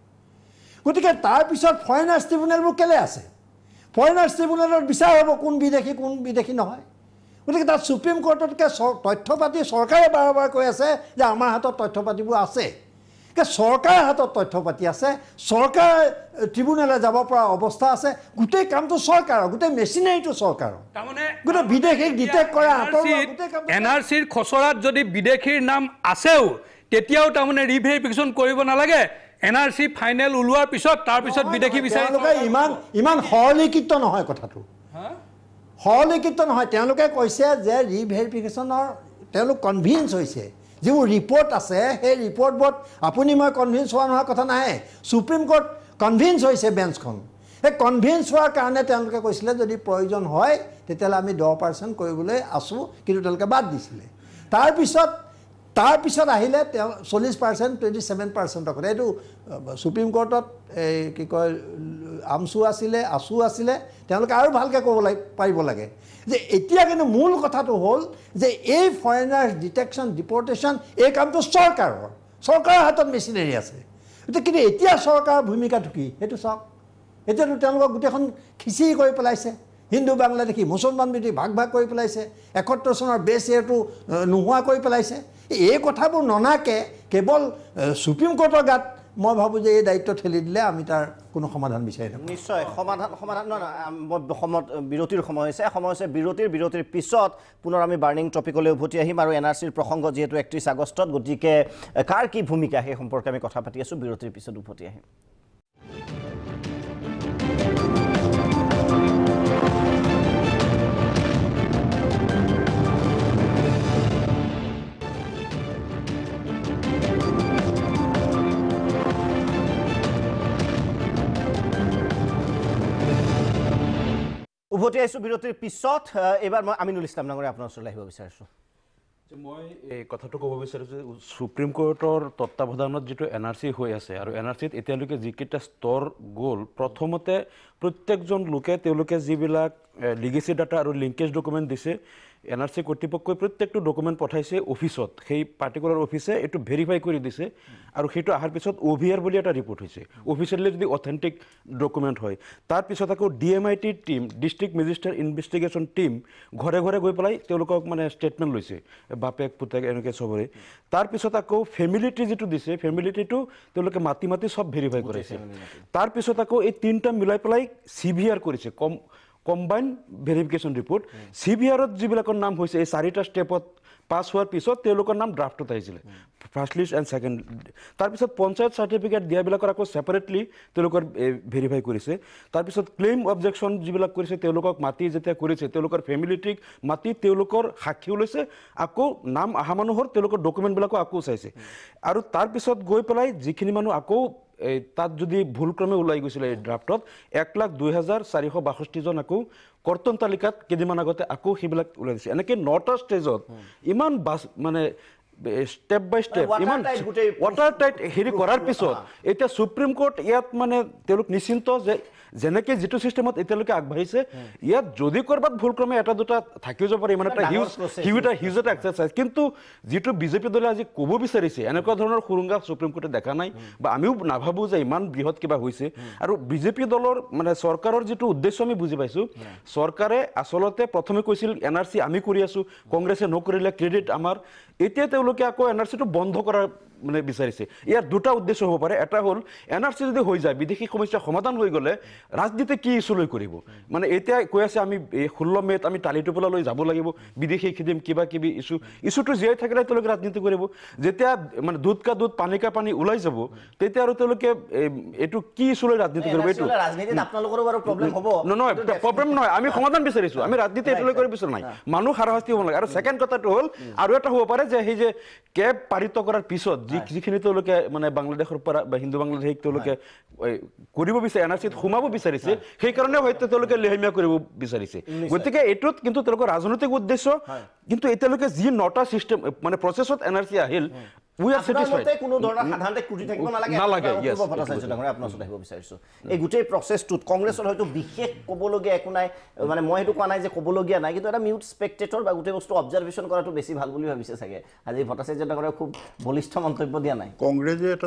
গতিকে তাৰপিছত ফৰেইনাৰ্ছ ট্ৰিবিউনেলবোৰ কেলৈ আছে ফৰেইনাৰ্ছ ট্ৰিবিউনেলত বিচাৰ হ'ব কোন বিদেশী কোন বিদেশী নহয় গতিকে তাত ছুপ্ৰিম কোৰ্টতকে তথ্য পাতি চৰকাৰে বাৰে বাৰে কৈ আছে যে আমাৰ হাতত তথ্য পাতিবোৰ আছে চৰকাৰৰ হাতত তথ্য পাতি আছে চৰকাৰ ট্ৰিবিউনেলে যাব পৰা অৱস্থা আছে গোটেই কামটো চৰকাৰৰ গোটেই মেচিনাৰীটো চৰকাৰৰ তাৰমানে গোটেই বিদেশীক ডিটেক্ট কৰা এন আৰ চিৰ খচৰাত যদি বিদেশীৰ নাম আছেও তেতিয়াও তাৰমানে ৰিভেৰিফিকেশ্যন কৰিব নালাগে এন আৰ চি ফাইনেল ওলোৱাৰ পিছত তাৰপিছত বিদেশী বিচাৰি ইমান ইমান সৰলীকৃত নহয় কথাটো সহলিখিত নহয় তেওঁলোকে কৈছে যে ৰিভেৰিফিকেশ্যনৰ তেওঁলোক কনভিন্স হৈছে যিবোৰ ৰিপৰ্ট আছে সেই ৰিপৰ্টবোৰত আপুনি মই কনভিন্স হোৱা নোহোৱা কথা নাহে চুপ্ৰিম কোৰ্ট কনভিন্স হৈছে বেঞ্চখন সেই কনভিন্স হোৱাৰ কাৰণে তেওঁলোকে কৈছিলে যদি প্ৰয়োজন হয় তেতিয়াহ'লে আমি দহ পাৰ্চেণ্ট কৰিবলৈ আছোঁ কিন্তু তেওঁলোকে বাদ দিছিলে তাৰপিছত তাৰপিছত আহিলে তেওঁ চল্লিছ পাৰ্চেণ্ট টুৱেণ্টি ছেভেন পাৰ্চেণ্টৰ কথা এইটো ছুপ্ৰিম ক'ৰ্টত এই কি কয় আমচু আছিলে আছু আছিলে তেওঁলোকে আৰু ভালকৈ ক'ব লাগে পাৰিব লাগে যে এতিয়া কিন্তু মূল কথাটো হ'ল যে এই ফৰেইনাৰ ডিটেকশ্যন ডিপৰ্টেশ্যন এই কামটো চৰকাৰৰ চৰকাৰৰ হাতত মেচিনেৰী আছে গতিকে কিন্তু এতিয়া চৰকাৰৰ ভূমিকাটো কি সেইটো চাওক এতিয়াতো তেওঁলোকক গোটেইখন খিচিৰি কৰি পেলাইছে হিন্দু বাংলাদেশী মুছলমান বিৰোধী ভাগ ভাগ কৰি পেলাইছে একসত্তৰ চনৰ বেচ ইয়েৰটো নোহোৱা কৰি পেলাইছে এই কথাবোৰ ননাকে কেৱল চুপ্ৰিম কোৰ্টৰ গাত মই ভাবোঁ যে এই দায়িত্ব ঠেলি দিলে আমি তাৰ কোনো সমাধান বিচাৰি দিম নিশ্চয় সমাধান সমাধান নহয় সমত বিৰতিৰ সময় হৈছে সময় হৈছে বিৰতিৰ বিৰতিৰ পিছত পুনৰ আমি বাৰ্ণিং টপিকলৈ উভতি আহিম আৰু এন আৰ চিৰ প্ৰসংগ যিহেতু একত্ৰিছ আগষ্টত গতিকে কাৰ কি ভূমিকা সেই সম্পৰ্কে আমি কথা পাতি আছোঁ বিৰতিৰ পিছত উভতি আহিম উভতি আহিছোঁ বিৰতিৰ পিছত এইবাৰ মই আমিনুল ইছলাম ডাঙৰীয়া আপোনাৰ ওচৰলৈ আহিব বিচাৰিছোঁ মই এই কথাটো ক'ব বিচাৰোঁ যে সুপ্ৰীম কোৰ্টৰ তত্বাৱধানত যিটো এন আৰ চি হৈ আছে আৰু এন আৰ চিত এতিয়ালৈকে যিকেইটা স্তৰ গ'ল প্ৰথমতে প্ৰত্যেকজন লোকে তেওঁলোকে যিবিলাক লিগেচি ডাটা আৰু লিংকেজ ডকুমেণ্ট দিছে এন আৰ চি কৰ্তৃপক্ষই প্ৰত্যেকটো ডকুমেণ্ট পঠাইছে অফিচত সেই পাৰ্টিকুলাৰ অফিচে এইটো ভেৰিফাই কৰি দিছে আৰু সেইটো অহাৰ পিছত ও ভি আৰ বলে একটা ৰিপোৰ্ট হয়েছে অফিসিয়ালি যদি অথেণ্টিক ডকুমেণ্ট হয় তাৰপিছত আকৌ ডি এম আই টিৰ team district magistrate investigation team ঘৰে ঘৰে গৈ পেলাই তেওঁলোকক মানে ষ্টেটমেণ্ট লৈছে বাপেক পুতেক এনেকৈ চবৰে তাৰপিছত আকৌ ফেমিলিটি যিটো দিছে ফেমিলিটিটো তেওঁলোকে মাতি মাতি চব ভেৰিফাই কৰেছে তাৰপিছত আকৌ এই তিনিটা মিলাই পেলাই চি ভি আৰ কৰিছে কম combine verification report C B আৰত যিবিলাকৰ নাম হৈছে এই চাৰিটা ষ্টেপত পাছ হোৱাৰ পিছত তেওঁলোকৰ নাম ড্ৰাফ্টত আহিছিলে ফাৰ্ষ্ট লিষ্ট এণ্ড ছেকেণ্ড তাৰপিছত পঞ্চায়ত চাৰ্টিফিকেট দিয়াবিলাকৰ আকৌ ছেপাৰেটলি তেওঁলোকৰ ভেৰিফাই কৰিছে তাৰপিছত ক্লেইম অবজেকশ্যন যিবিলাক কৰিছে তেওঁলোকক মাতি যেতিয়া কৰিছে তেওঁলোকৰ ফেমিলিটিক মাতি তেওঁলোকৰ সাক্ষীও লৈছে আকৌ নাম অহা মানুহৰ তেওঁলোকৰ ডকুমেণ্টবিলাকো আকৌ চাইছে আৰু তাৰপিছত গৈ পেলাই যিখিনি মানুহ আকৌ এই তাত যদি ভুলক্ৰমে ওলাই গৈছিলে এই ড্ৰাফ্টত এক লাখ দুহেজাৰ চাৰিশ বাষষ্ঠিজন আকৌ কৰ্তন তালিকাত কেইদিনমান আগতে আকৌ সেইবিলাক ওলাই দিছে এনেকৈ নটা ষ্টেজত ইমান বাছ মানে ষ্টেপ বাই ষ্টেপ ইমান ৱাটাৰ টাইট হেৰি কৰাৰ পিছত এতিয়া চুপ্ৰিম কোৰ্ট ইয়াত মানে তেওঁলোক নিশ্চিন্ত যে যেনেকে যিটো সিস্টেমত এতিয়ালৈকে আগবাঢ়িছে ইয়াত যদি ক'ৰবাত ভুল ভুলক্ৰমে এটা দুটা থাকিও যাব পাৰে ইমান এটা হিউজ হিউজ হিউজ এটা এক্সাৰচাইজ কিন্তু যিটো বিজেপি দলে আজি ক'ব বিচাৰিছে এনেকুৱা ধৰণৰ সুৰুংগা সুপ্ৰিম কোৰ্টে দেখা নাই বা আমিও নাভাবোঁ যে ইমান বৃহৎ কিবা হৈছে আৰু বিজেপি দলৰ মানে চৰকাৰৰ যিটো উদ্দেশ্য আমি বুজি পাইছো চৰকাৰে আচলতে প্ৰথমে কৈছিল এন আৰ চি আমি কৰি আছো কংগ্ৰেছে নকৰিলে ক্ৰেডিট আমাৰ এতিয়া তেওঁলোকে আকৌ এন আৰ চিটো বন্ধ কৰাৰ মানে বিচাৰিছে ইয়াৰ দুটা উদ্দেশ্য হ'ব পাৰে এটা হ'ল এন আৰ চি যদি হৈ যায় বিদেশী সমস্যা সমাধান হৈ গ'লে ৰাজনীতি কি ইছ্যুলৈ কৰিব মানে এতিয়া কৈ আছে আমি এই ষোল্ল মে'ত আমি টোপোলা লৈ যাব লাগিব বিদেশী খেদিম কিবা কিবি ইছ্যু ইছ্যুটো জীয়াই থাকিলে তেওঁলোকে ৰাজনীতি কৰিব যেতিয়া মানে দুধ কা দুধ পানী কা পানী ওলাই যাব তেতিয়া আৰু তেওঁলোকে এইটো কি ইছ্যুলৈ ৰাজনীতি কৰিব এইটো প্ৰব্লেম নহয় আমি সমাধান বিচাৰিছোঁ আমি ৰাজনীতি কৰিব বিচৰা নাই মানুহ হাৰাশাস্তি হ'ব লাগে আৰু ছেকেণ্ড কথাটো হ'ল আৰু এটা হ'ব পাৰে যে সেই যে কেব পাৰিত কৰাৰ পিছত যিখিনি তেওঁলোকে মানে বাংলাদেশৰ পৰা বা হিন্দু বাংলাদেশীক তেওঁলোকে কৰিব বিচাৰে এন আৰ চিত সোমাব বিচাৰিছে সেইকাৰণে হয়তো তেওঁলোকে লেহেমীয়া কৰিব বিচাৰিছে গতিকে এইটোত কিন্তু তেওঁলোকৰ ৰাজনৈতিক উদ্দেশ্য কিন্তু এতিয়ালৈকে যি নটা চিষ্টেম মানে প্ৰচেছত এন আৰ চি আহিল Mm-hmm. Mm-hmm. Mm-hmm.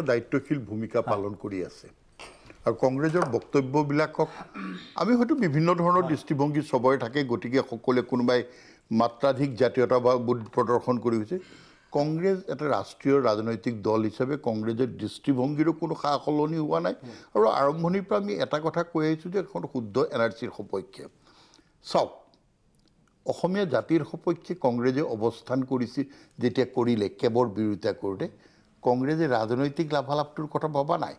দায়িত্বশীল ভূমিকা পালন কৰি আছে আৰু কংগ্ৰেছৰ বক্তব্যবিলাকক আমি হয়তো বিভিন্ন ধৰণৰ দৃষ্টিভংগী চবৰে থাকে গতিকে সকলোৱে কোনোবাই মাত্ৰাধিক জাতীয়তা বা কংগ্ৰেছ এটা ৰাষ্ট্ৰীয় ৰাজনৈতিক দল হিচাপে কংগ্ৰেছৰ দৃষ্টিভংগীৰো কোনো সা সলনি হোৱা নাই আৰু আৰম্ভণিৰ পৰা আমি এটা কথা কৈ আহিছোঁ যে এখন শুদ্ধ এন আৰ চিৰ সপক্ষে চাওক অসমীয়া জাতিৰ সপক্ষে কংগ্ৰেছে অৱস্থান কৰিছিল যেতিয়া কৰিলে কেবৰ বিৰোধিতা কৰোঁতে কংগ্ৰেছে ৰাজনৈতিক লাভালাভটোৰ কথা ভবা নাই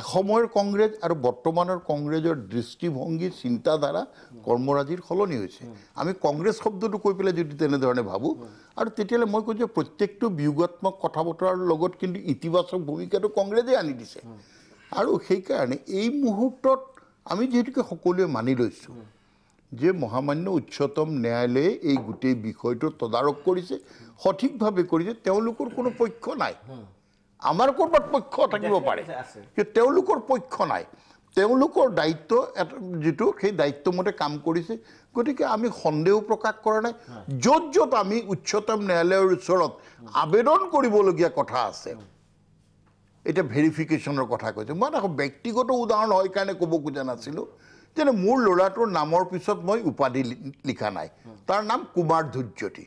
এসময়ৰ কংগ্ৰেছ আৰু বৰ্তমানৰ কংগ্ৰেছৰ দৃষ্টিভংগী চিন্তাধাৰা কৰ্মৰাজিৰ সলনি হৈছে আমি কংগ্ৰেছ শব্দটো কৈ পেলাই যদি তেনেধৰণে ভাবোঁ আৰু তেতিয়াহ'লে মই কৈছোঁ প্ৰত্যেকটো বিয়োগাত্মক কথা বতৰাৰ লগত কিন্তু ইতিবাচক ভূমিকাটো কংগ্ৰেছে আনি দিছে আৰু সেইকাৰণে এই মুহূৰ্তত আমি যিহেতুকে সকলোৱে মানি লৈছোঁ যে মহামান্য উচ্চতম ন্যায়ালয়ে এই গোটেই বিষয়টো তদাৰক কৰিছে সঠিকভাৱে কৰিছে তেওঁলোকৰ কোনো পক্ষ নাই আমাৰ ক'ৰবাত পক্ষ থাকিব পাৰে কিন্তু তেওঁলোকৰ পক্ষ নাই তেওঁলোকৰ দায়িত্ব যিটো সেই দায়িত্বমতে কাম কৰিছে গতিকে আমি সন্দেহ প্ৰকাশ কৰা নাই য'ত য'ত আমি উচ্চতম ন্যায়ালয়ৰ ওচৰত আবেদন কৰিবলগীয়া কথা আছে এতিয়া ভেৰিফিকেশ্যনৰ কথা কৈছোঁ মই দেখোঁ ব্যক্তিগত উদাহৰণ হয় কাৰণে ক'ব খোজা নাছিলোঁ যেনে মোৰ ল'ৰাটোৰ নামৰ পিছত মই উপাধি লিখা নাই তাৰ নাম কুমাৰ ধুৰ্যতী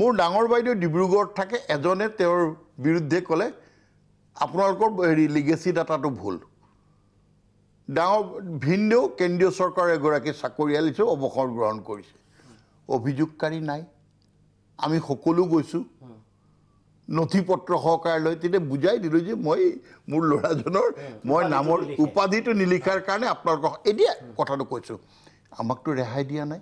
মোৰ ডাঙৰ বাইদেউ ডিব্ৰুগড়ত থাকে এজনে তেওঁৰ বিৰুদ্ধে ক'লে আপোনালোকৰ হেৰি লিগেচি ডাটাটো ভুল ডাঙৰ ভিনদেউ কেন্দ্ৰীয় চৰকাৰৰ এগৰাকী চাকৰিয়াল হিচাপে অৱসৰ গ্ৰহণ কৰিছে অভিযোগকাৰী নাই আমি সকলো গৈছোঁ নথি পত্ৰ সহকাৰ লৈ তেতিয়া বুজাই দিলোঁ যে মই মোৰ ল'ৰাজনৰ মই নামৰ উপাধিটো নিলিখাৰ কাৰণে আপোনালোকক এতিয়া কথাটো কৈছোঁ আমাকতো ৰেহাই দিয়া নাই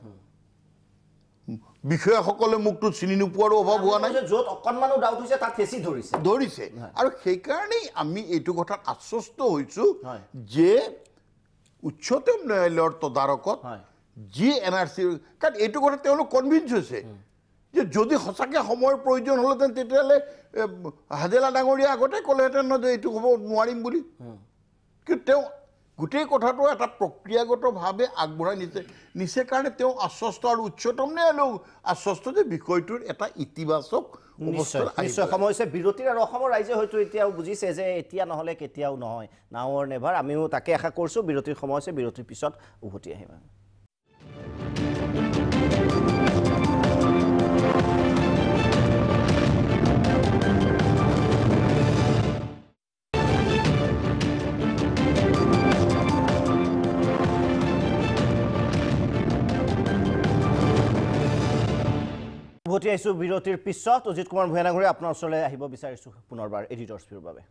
বিষয়াসকলে মোকতো চিনি নোপোৱাৰো অভাৱ হোৱা নাই য'ত অকণমানো ডাউট হৈছে তাত ফেচি ধৰিছে ধৰিছে আৰু সেইকাৰণেই আমি এইটো কথাত আশ্বস্ত হৈছোঁ যে উচ্চতম ন্যায়ালয়ৰ তদাৰকত যি এন আৰ চি কাৰণ এইটো কথা তেওঁলোক কনভিন্স হৈছে যে যদি সঁচাকৈ সময়ৰ প্ৰয়োজন হ'লহেঁতেন তেতিয়াহ'লে হাজেলা ডাঙৰীয়া আগতে ক'লেহেঁতেন নহয় যে এইটো হ'ব নোৱাৰিম বুলি কিন্তু তেওঁ গোটেই কথাটো এটা প্ৰক্ৰিয়াগতভাৱে আগবঢ়াই নিছে নিছে কাৰণে তেওঁ আশ্বস্ত আৰু উচ্চতম নে হ'লেও আশ্বস্ত যে বিষয়টোৰ এটা ইতিবাচক নিশ্চয় সময় হৈছে বিৰতিৰ আৰু অসমৰ ৰাইজে হয়তো এতিয়াও বুজিছে যে এতিয়া নহ'লে কেতিয়াও নহয় নাও অৰ নেভাৰ আমিও তাকে আশা কৰিছোঁ বিৰতিৰ সময় হৈছে বিৰতিৰ পিছত উভতি আহিম আমি উভতি আহিছোঁ বিৰতিৰ পিছত অজিত কুমাৰ ভূঞানাগুৰী আপোনাৰ ওচৰলৈ আহিব বিচাৰিছোঁ পুনৰবাৰ এডিটৰ্ছ ভিউৰ বাবে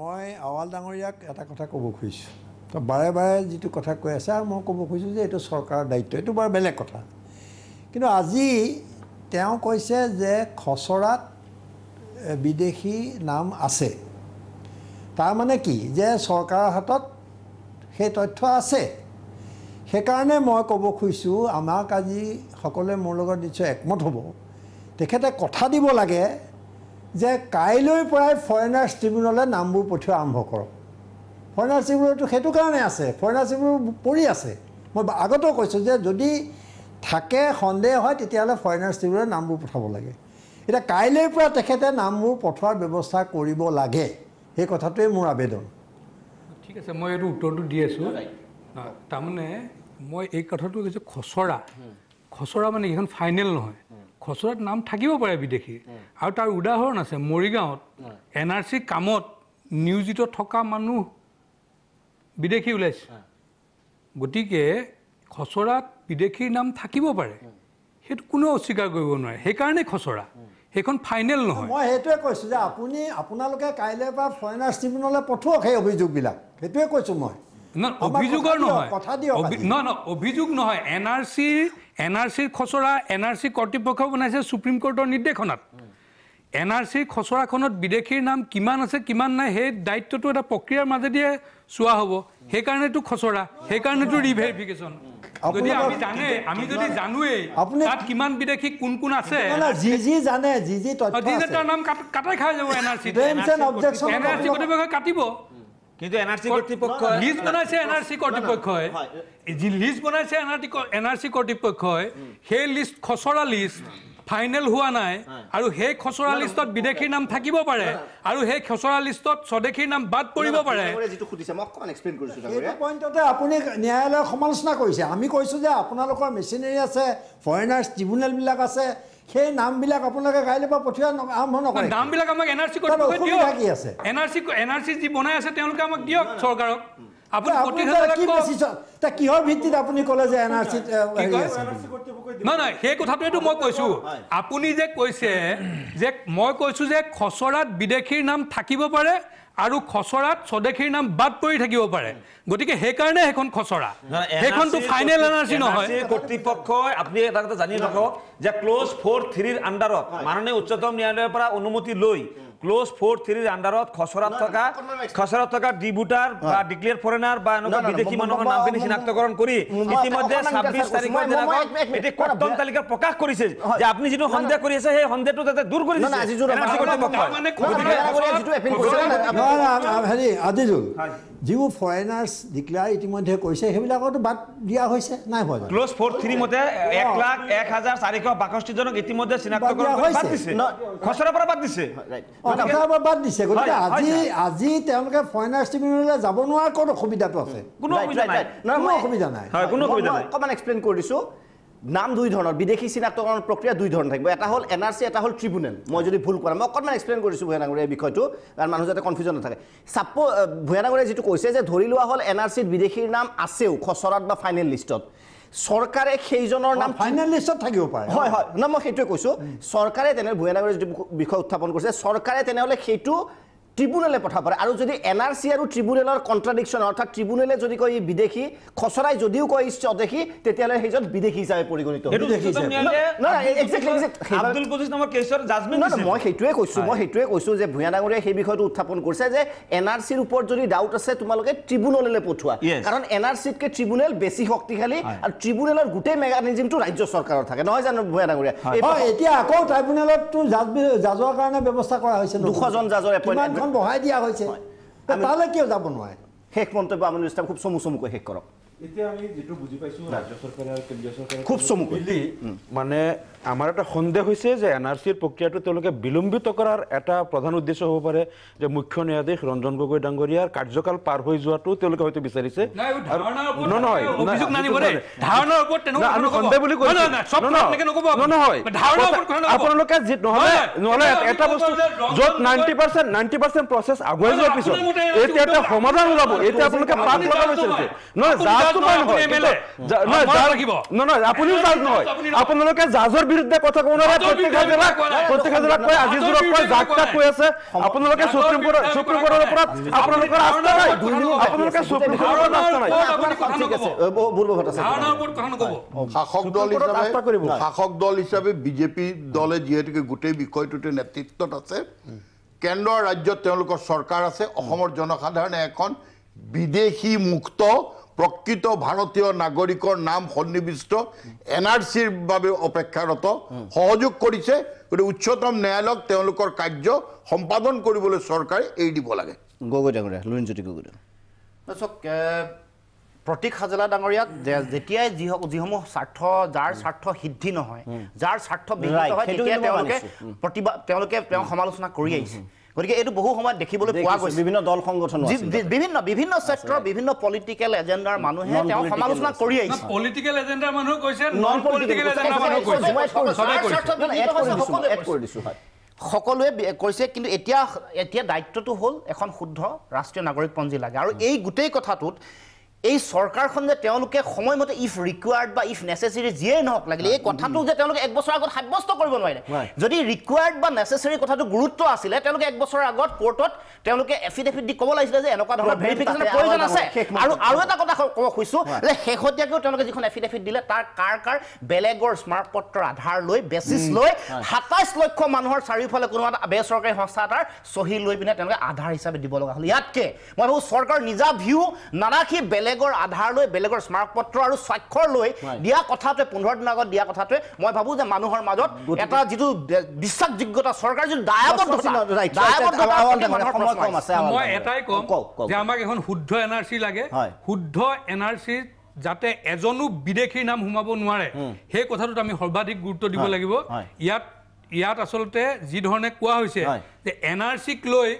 মই আৱাল ডাঙৰীয়াক এটা কথা ক'ব খুজিছোঁ তো বাৰে বাৰে যিটো কথা কৈ আছে আৰু মই ক'ব খুজিছোঁ যে এইটো চৰকাৰৰ দায়িত্ব এইটো বাৰু বেলেগ কথা কিন্তু আজি তেওঁ কৈছে যে খচৰাত বিদেশী নাম আছে তাৰমানে কি যে চৰকাৰৰ হাতত সেই তথ্য আছে সেইকাৰণে মই ক'ব খুজিছোঁ আমাক আজি সকলোৱে মোৰ লগত নিশ্চয় একমত হ'ব তেখেতে কথা দিব লাগে যে কাইলৈৰ পৰাই ফৰেনাৰ্ছ ট্ৰিবিউনেলে নামবোৰ পঠিওৱা আৰম্ভ কৰক ফৰেনাৰ্ছ ট্ৰিবিউনেলটো সেইটো কাৰণে আছে ফৰেনাৰ্ছ ট্ৰিবিউনেল পৰি আছে মই আগতেও কৈছোঁ যে যদি থাকে সন্দেহ হয় তেতিয়াহ'লে ফৰেনাৰ্ছ ট্ৰিবিউনেলে নামবোৰ পঠাব লাগে এতিয়া কাইলৈৰ পৰা তেখেতে নামবোৰ পঠোৱাৰ ব্যৱস্থা কৰিব লাগে সেই কথাটোৱেই মোৰ আবেদন ঠিক আছে মই এইটো উত্তৰটো দি আছোঁ তাৰমানে মই এই কথাটো কৈছোঁ খচৰা খচৰা মানে এইখন ফাইনেল নহয় খচৰাত নাম থাকিব পাৰে বিদেশী আৰু তাৰ উদাহৰণ আছে মৰিগাঁৱত এন আৰ চি কামত নিয়োজিত থকা মানুহ বিদেশী ওলাইছে গতিকে খচৰাত বিদেশীৰ নাম থাকিব পাৰে সেইটো কোনেও অস্বীকাৰ কৰিব নোৱাৰে সেইকাৰণে খচৰা সেইখন ফাইনেল নহয় মই সেইটোৱে কৈছোঁ যে আপুনি আপোনালোকে কাইলৈ বা ফৰেনাৰ্ছ ট্ৰিবিউনেলে পঠোৱাক সেই অভিযোগবিলাক সেইটোৱে কৈছোঁ মই অভিযোগৰ নহয় নহয় অভিযোগ নহয় এন আৰ চিৰ এন আৰ চিৰ খচৰা এন আৰ চি কৰ্তৃপক্ষ বনাইছে চুপ্ৰিম কোৰ্টৰ নিৰ্দেশনাত এন আৰ চিৰ খচৰাখনত বিদেশীৰ নাম কিমান আছে কিমান নাই সেই দায়িত্বটো এটা প্ৰক্ৰিয়াৰ মাজেদিয়ে চোৱা হ'ব সেইকাৰণেতো খচৰা সেইকাৰণেতো ৰিভেৰিফিকেশ্যন যদি আমি জানে আমি যদি জানোৱেই তাত কিমান বিদেশী কোন কোন আছে যি যি জানে যি যি তথ্য যি যি তাৰ নাম কাটাই খাই যাব N R C N R C কৰ্তৃপক্ষই কাটিব কিন্তু এনআরসি কর্তৃপক্ষ লিস্ট বনাইছে এনআরসি কর্তৃপক্ষ হয় যে লিস্ট বনাইছে এনআরটি এনআরসি কর্তৃপক্ষ হয় হে লিস্ট খসড়া লিস্ট ফাইনাল হোৱা নাই আৰু সেই খসৰা লিষ্টত বিদেশীৰ নাম থাকিব পাৰে আৰু সেই খসৰা লিষ্টত স্বদেশীৰ নাম বাদ পৰিব পাৰে পইণ্টতে আপুনি ন্যায়ালয়ৰ সমালোচনা কৰিছে আমি কৈছোঁ যে আপোনালোকৰ মেচিনেৰী আছে ফৰেইনাৰ্ছ ট্ৰিব্যুনেলবিলাক আছে সেই নামবিলাক আপোনালোকে কাইলৈ পৰা পঠিওৱা আৰম্ভ নকৰে নামবিলাক আমাক এন আৰ চি কৰিবলৈ N R C N R C যি বনাই আছে তেওঁলোকে আমাক দিয়ক চৰকাৰক আপুনি যে কৈছে যে মই কৈছো যে খচৰাত বিদেশীৰ নাম থাকিব পাৰে আৰু খচৰাত স্বদেশীৰ নাম বাদ পৰি থাকিব পাৰে গতিকে সেইকাৰণে সেইখন খচৰা সেইখনটো ফাইনেল এন আৰ চি নহয় কৰ্তৃপক্ষই আপুনি এটা কথা জানি ৰাখক যে ক্লজ ফ'ৰ থ্ৰীৰ আণ্ডাৰত মাননীয় উচ্চতম ন্যায়ালয়ৰ পৰা অনুমতি লৈ ক্লোজ ফোর থ্রির আন্ডারত খসরাত থাকা খসরাত থাকা ডিবুটার বা ডিক্লেয়ার ফরেনার বা অন্য বিদেশি মানুষের নাম পেনি শনাক্তকরণ করি ইতিমধ্যে 26 তারিখের দিন এটি কর্তন তালিকা প্রকাশ করেছে যে আপনি যেন সন্দেহ করি আছে সেই সন্দেহটো তাতে দূর করে দিছে না আজিজুর আপনি করতে পক্ষ মানে না না হেরি আদিজুর যিবোৰ ফৰেইনাৰ্ছ ডিক্লেয়াৰ ইতিমধ্যে কৈছে সেইবিলাকতো বাদ দিয়া হৈছে নাই হোৱা ক্লজ ফৰ থ্ৰী মতে এক লাখ এক হাজাৰ চাৰিশ বাষষ্ঠিজনক ইতিমধ্যে চিনাক্তকৰণ খচৰাৰ পৰা বাদ দিছে নাম দুই ধৰণৰ বিদেশী চিনাক্তকৰণ প্ৰক্ৰিয়া দুই ধৰণৰ থাকিব এটা হ'ল এন আৰ চি এটা হ'ল ট্ৰিবুনেল মই যদি ভুল কৰা মই অকণমান এক্সপ্লেইন কৰিছোঁ এই বিষয়টো কাৰণ মানুহ যাতে কনফিউজন নাথাকে চাপ্প ভূঞানাগৰীয়ে যিটো কৈছে যে ধৰি লোৱা হ'ল এন আৰ চিত বিদেশীৰ নাম আছেও খচৰাত বা ফাইনেল লিষ্টত চৰকাৰে সেইজনৰ নাম ফাইনেলিষ্টত থাকিব পাৰে হয় হয় নহয় মই সেইটোৱে কৈছোঁ চৰকাৰে তেনেহ'লে ভূঞানগৰীৰ বিষয় উত্থাপন কৰিছে চৰকাৰে তেনেহ'লে সেইটো ট্ৰিবিউনেলে পঠাব পাৰে আৰু যদি এন আৰ চি আৰু ট্ৰিবিউনেলৰ কণ্ট্ৰাডিকশ্যন অৰ্থাৎ ট্ৰিব্যুনেলে যদি কয় বিদেশী খচৰাই যদিও কয় স্বদেশী তেতিয়াহ'লে সেইজন বিদেশী হিচাপে পৰিগণিত মই সেইটোৱে কৈছো মই সেইটোৱে কৈছো যে ভূঞা ডাঙৰীয়া সেই বিষয়টো উত্থাপন কৰিছে যে এন আৰ চিৰ ওপৰত যদি ডাউট আছে তোমালোকে ট্ৰিবিউনেলে পঠোৱা কাৰণ এন আৰ চিতকে ট্ৰিব্যুনেল বেছি শক্তিশালী আৰু ট্ৰিবিউনেলৰ গোটেই মেকানিজিমটো ৰাজ্য চৰকাৰৰ থাকে নহয় জানো ভূঞা ডাঙৰীয়া এতিয়া আকৌ ট্ৰাইব্যুনেলতো জাজৰ কাৰণে ব্যৱস্থা কৰা হৈছে দুশজন জাজৰ এপইণ্টমেণ্ট এখন বহাই দিয়া হৈছে তালৈ কিয় যাব নোৱাৰে শেষ মন্তব্য আমনি ইছলাম খুব চমু চমুকৈ শেষ কৰক এতিয়া আমি যিটো বুজি পাইছোঁ ৰাজ্য চৰকাৰে আৰু কেন্দ্ৰীয় চৰকাৰে খুব চমুকৈ মানে আমাৰ এটা সন্দেহ হৈছে যে এন আৰ চিৰ প্ৰক্ৰিয়াটো তেওঁলোকে বিলম্বিত কৰাৰ এটা প্ৰধান উদ্দেশ্য হ'ব পাৰে যে মুখ্য ন্যায়াধীশ ৰঞ্জন গগৈ ডাঙৰীয়াৰ কাৰ্যকাল পাৰ হৈ যোৱাটো তেওঁলোকে হয়তো বিচাৰিছে এটা বস্তু য'ত আগুৱাই যোৱাৰ পিছত এতিয়া নহয় আপোনালোকে জাজৰ বিরুদ্ধে কথা কোনো না প্রত্যেক হাজার লাখ প্রত্যেক হাজার লাখ কয় আজিজ রক কয় জাকটা কই আছে আপোনালোকে সুপ্রিম কোর্ট সুপ্রিম কোর্টের উপর আপোনালোকে আস্থা নাই আপোনালোকে সুপ্রিম কোর্টের আস্থা নাই ঠিক আছে বুরব ভাত আছে ধারণা উপর কথা কব শাসক দল হিসাবে শাসক দল হিসাবে বিজেপি দলে যেহেতুকে গুটে বিষয়টোতে নেতৃত্বত আছে কেন্দ্ৰ ৰাজ্যত তেওঁলোকৰ চৰকাৰ আছে অসমৰ জনসাধাৰণে এখন বিদেশী মুক্ত প্ৰকৃত ভাৰতীয় নাগৰিকৰ নাম সন্নিৱিষ্ট এন আৰ চিৰ বাবে অপেক্ষাৰত সহযোগ কৰিছে গতিকে উচ্চতম ন্যায়ালয়ক তেওঁলোকৰ কাৰ্য সম্পাদন কৰিবলৈ চৰকাৰে এৰি দিব লাগে গগৈ ডাঙৰীয়া লুণজ্যোতি গগৈ চাওক প্ৰতীক হাজেলা ডাঙৰীয়াক যেতিয়াই যি যিসমূহ স্বাৰ্থ যাৰ স্বাৰ্থ সিদ্ধি নহয় যাৰ স্বাৰ্থ বিহিত হয় তেওঁলোকে প্ৰতিবাদ তেওঁলোকে তেওঁ সমালোচনা কৰি আহিছে গতিকে এইটো বহু সময়ত দেখিবলৈ পোৱা গৈছে বিভিন্ন দল সংগঠন বিভিন্ন বিভিন্ন ক্ষেত্ৰৰ বিভিন্ন পলিটিকেল এজেণ্ডাৰ মানুহে তেওঁ সমালোচনা কৰি আহিছে পলিটিকেল সকলোৱে কৈছে কিন্তু এতিয়া এতিয়া দায়িত্বটো হ'ল এখন শুদ্ধ ৰাষ্ট্ৰীয় নাগৰিকপঞ্জী লাগে আৰু এই গোটেই কথাটোত এই চৰকাৰখন যে তেওঁলোকে সময়মতে ইফ ৰিকুৱাৰ্ড বা ইফ নেচেচেৰী যিয়েই নহওক লাগিলে এই কথাটো যে তেওঁলোকে একবছৰৰ আগত সাব্যস্ত কৰিব নোৱাৰে যদি ৰিকুৱাৰ্ড বা নেচেচেৰী কথাটো গুৰুত্ব আছিলে তেওঁলোকে একবছৰৰ আগত কোৰ্টত তেওঁলোকে এফিডেভিট দি ক'ব লাগিছিলে যে এনেকুৱা ধৰণৰ ভেৰিফিকেশ্যনৰ প্ৰয়োজন আছে আৰু আৰু এটা কথা ক'ব খুজিছোঁ যে শেহতীয়াকৈও তেওঁলোকে যিখন এফিডেভিট দিলে তাৰ কাৰ কাৰ বেলেগৰ স্মাৰক পত্ৰৰ আধাৰ লৈ বেচিছ লৈ সাতাইছ লক্ষ মানুহৰ চাৰিওফালে কোনো এটা বেচৰকাৰী সংস্থা এটাৰ চহী লৈ পিনে তেওঁলোকে আধাৰ হিচাপে দিব লগা হ'ল ইয়াতকৈ মই ভাবোঁ চৰকাৰৰ নিজা ভিউ নাৰাখি বেলেগ বেলেগৰ আধাৰ লৈ বেলেগৰ স্মাৰকপত্ৰ আৰু স্বাক্ষৰ লৈ দিয়া কথাটোৱে পোন্ধৰ দিনৰ আগত দিয়া কথাটোৱে মই ভাবো যে মানুহৰ মাজত এটা যিটো বিশ্বাসযোগ্যতা চৰকাৰ যিটো মই এটাই শুদ্ধ এন আৰ চি যাতে এজনো বিদেশীৰ নাম সোমাব নোৱাৰে সেই কথাটোত আমি সৰ্বাধিক গুৰুত্ব দিব লাগিব ইয়াত ইয়াত আচলতে যি ধৰণে কোৱা হৈছে যে এন আৰ চিক লৈ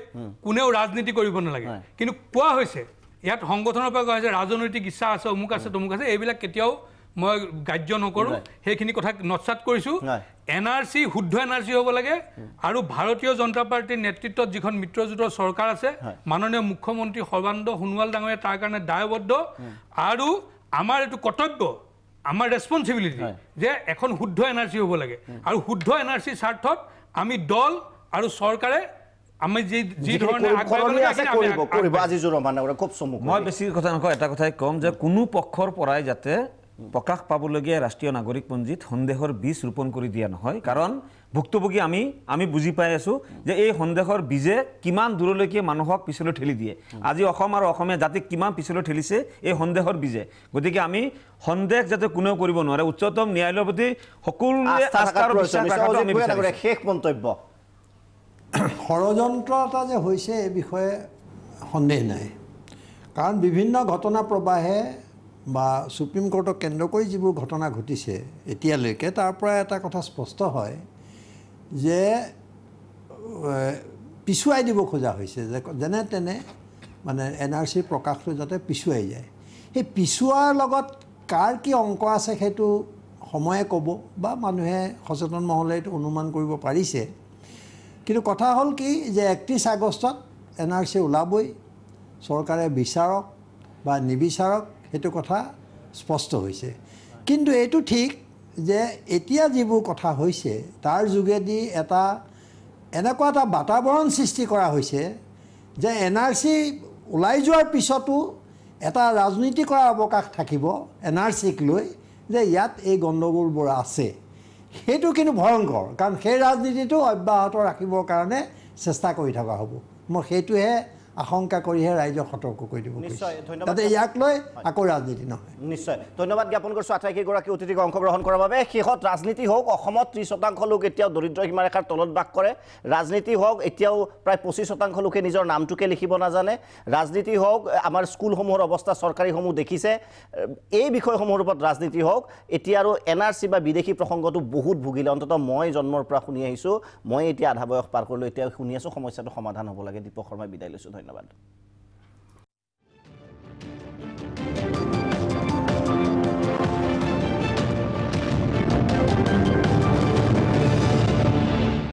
কোনেও ৰাজনীতি কৰিব নালাগে কিন্তু কোৱা হৈছে ইয়াত সংগঠনৰ পৰা কয় যে ৰাজনৈতিক ইচ্ছা আছে অমুক আছে তমুক আছে এইবিলাক কেতিয়াও মই গ্ৰাহ্য নকৰোঁ সেইখিনি কথা নচাত কৰিছোঁ এন আৰ চি শুদ্ধ এন আৰ চি হ'ব লাগে আৰু ভাৰতীয় জনতা পাৰ্টীৰ নেতৃত্বত যিখন মিত্ৰজোঁটৰ চৰকাৰ আছে মাননীয় মুখ্যমন্ত্ৰী সৰ্বানন্দ সোণোৱাল ডাঙৰীয়া তাৰ কাৰণে দায়বদ্ধ আৰু আমাৰ এইটো কৰ্তব্য আমাৰ ৰেচপনচিবিলিটি যে এখন শুদ্ধ এন আৰ চি হ'ব লাগে আৰু শুদ্ধ এন আৰ চিৰ স্বাৰ্থত আমি দল আৰু চৰকাৰে প্ৰকাশ পাবলগীয়া ৰাষ্ট্ৰীয় নাগৰিকপঞ্জীত সন্দেহৰ বীজ ৰোপণ কৰি দিয়া নহয় কাৰণ ভুক্তভোগী আমি আমি বুজি পাই আছোঁ যে এই সন্দেহৰ বীজে কিমান দূৰলৈকে মানুহক পিছলৈ ঠেলি দিয়ে আজি অসম আৰু অসমীয়া জাতিক কিমান পিছলৈ ঠেলিছে এই সন্দেহৰ বীজে গতিকে আমি সন্দেহ যাতে কোনেও কৰিব নোৱাৰে উচ্চতম ন্যায়ালয়ৰ প্ৰতি সকলোৱে [clears throat] ষড়যন্ত্ৰ এটা যে হৈছে এই বিষয়ে সন্দেহ নাই কাৰণ বিভিন্ন ঘটনা প্ৰবাহে বা ছুপ্ৰিম কোৰ্টক কেন্দ্ৰ কৰি যিবোৰ ঘটনা ঘটিছে এতিয়ালৈকে তাৰ পৰা এটা কথা স্পষ্ট হয় যে পিছুৱাই দিব খোজা হৈছে যে যেনে তেনে মানে এন আৰ চিৰ প্ৰকাশটো যাতে পিছুৱাই যায় সেই পিছুৱাৰ লগত কাৰ কি অংক আছে সেইটো সময়ে ক'ব বা মানুহে সচেতন মহলে এইটো অনুমান কৰিব পাৰিছে কিন্তু কথা হ'ল কি যে একত্ৰিছ আগষ্টত এন আৰ চি ওলাবই চৰকাৰে বিচাৰক বা নিবিচাৰক সেইটো কথা স্পষ্ট হৈছে কিন্তু এইটো ঠিক যে এতিয়া যিবোৰ কথা হৈছে তাৰ যোগেদি এটা এনেকুৱা এটা বাতাৱৰণ সৃষ্টি কৰা হৈছে যে এন আৰ চি ওলাই যোৱাৰ পিছতো এটা ৰাজনীতি কৰাৰ অৱকাশ থাকিব এন আৰ চিক লৈ যে ইয়াত এই গণ্ডগোলবোৰ আছে সেইটো কিন্তু ভয়ংকৰ কাৰণ সেই ৰাজনীতিটো অব্যাহত ৰাখিবৰ কাৰণে চেষ্টা কৰি থকা হ'ব মই সেইটোহে আশংকা কৰিহে ৰাইজক সতৰ্ক কৰি দিব তাতে ইয়াক লৈ আকৌ ৰাজনীতি নহয় নিশ্চয় ধন্যবাদ জ্ঞাপন কৰিছোঁ আটাইকেইগৰাকী অতিথিক অংশগ্ৰহণ কৰাৰ বাবে শেষত ৰাজনীতি হওক অসমত ত্ৰিছ শতাংশ লোক এতিয়াও দৰিদ্ৰ সীমাৰেখাৰ তলত বাস কৰে ৰাজনীতি হওক এতিয়াও প্ৰায় পঁচিছ শতাংশ লোকে নিজৰ নামটোকে লিখিব নাজানে ৰাজনীতি হওক আমাৰ স্কুলসমূহৰ অৱস্থা চৰকাৰীসমূহ দেখিছে এই বিষয়সমূহৰ ওপৰত ৰাজনীতি হওক এতিয়া আৰু এন আৰ চি বা বিদেশী প্ৰসংগটো বহুত ভুগিলে অন্ততঃ মই জন্মৰ পৰা শুনি আহিছোঁ মই এতিয়া আধা বয়স পাৰ কৰিলোঁ এতিয়া শুনি আছোঁ সমস্যাটো সমাধান হ'ব লাগে দীপক শৰ্মাই বিদায় লৈছোঁ ধন্যবাদ ಧನ್ಯವಾದ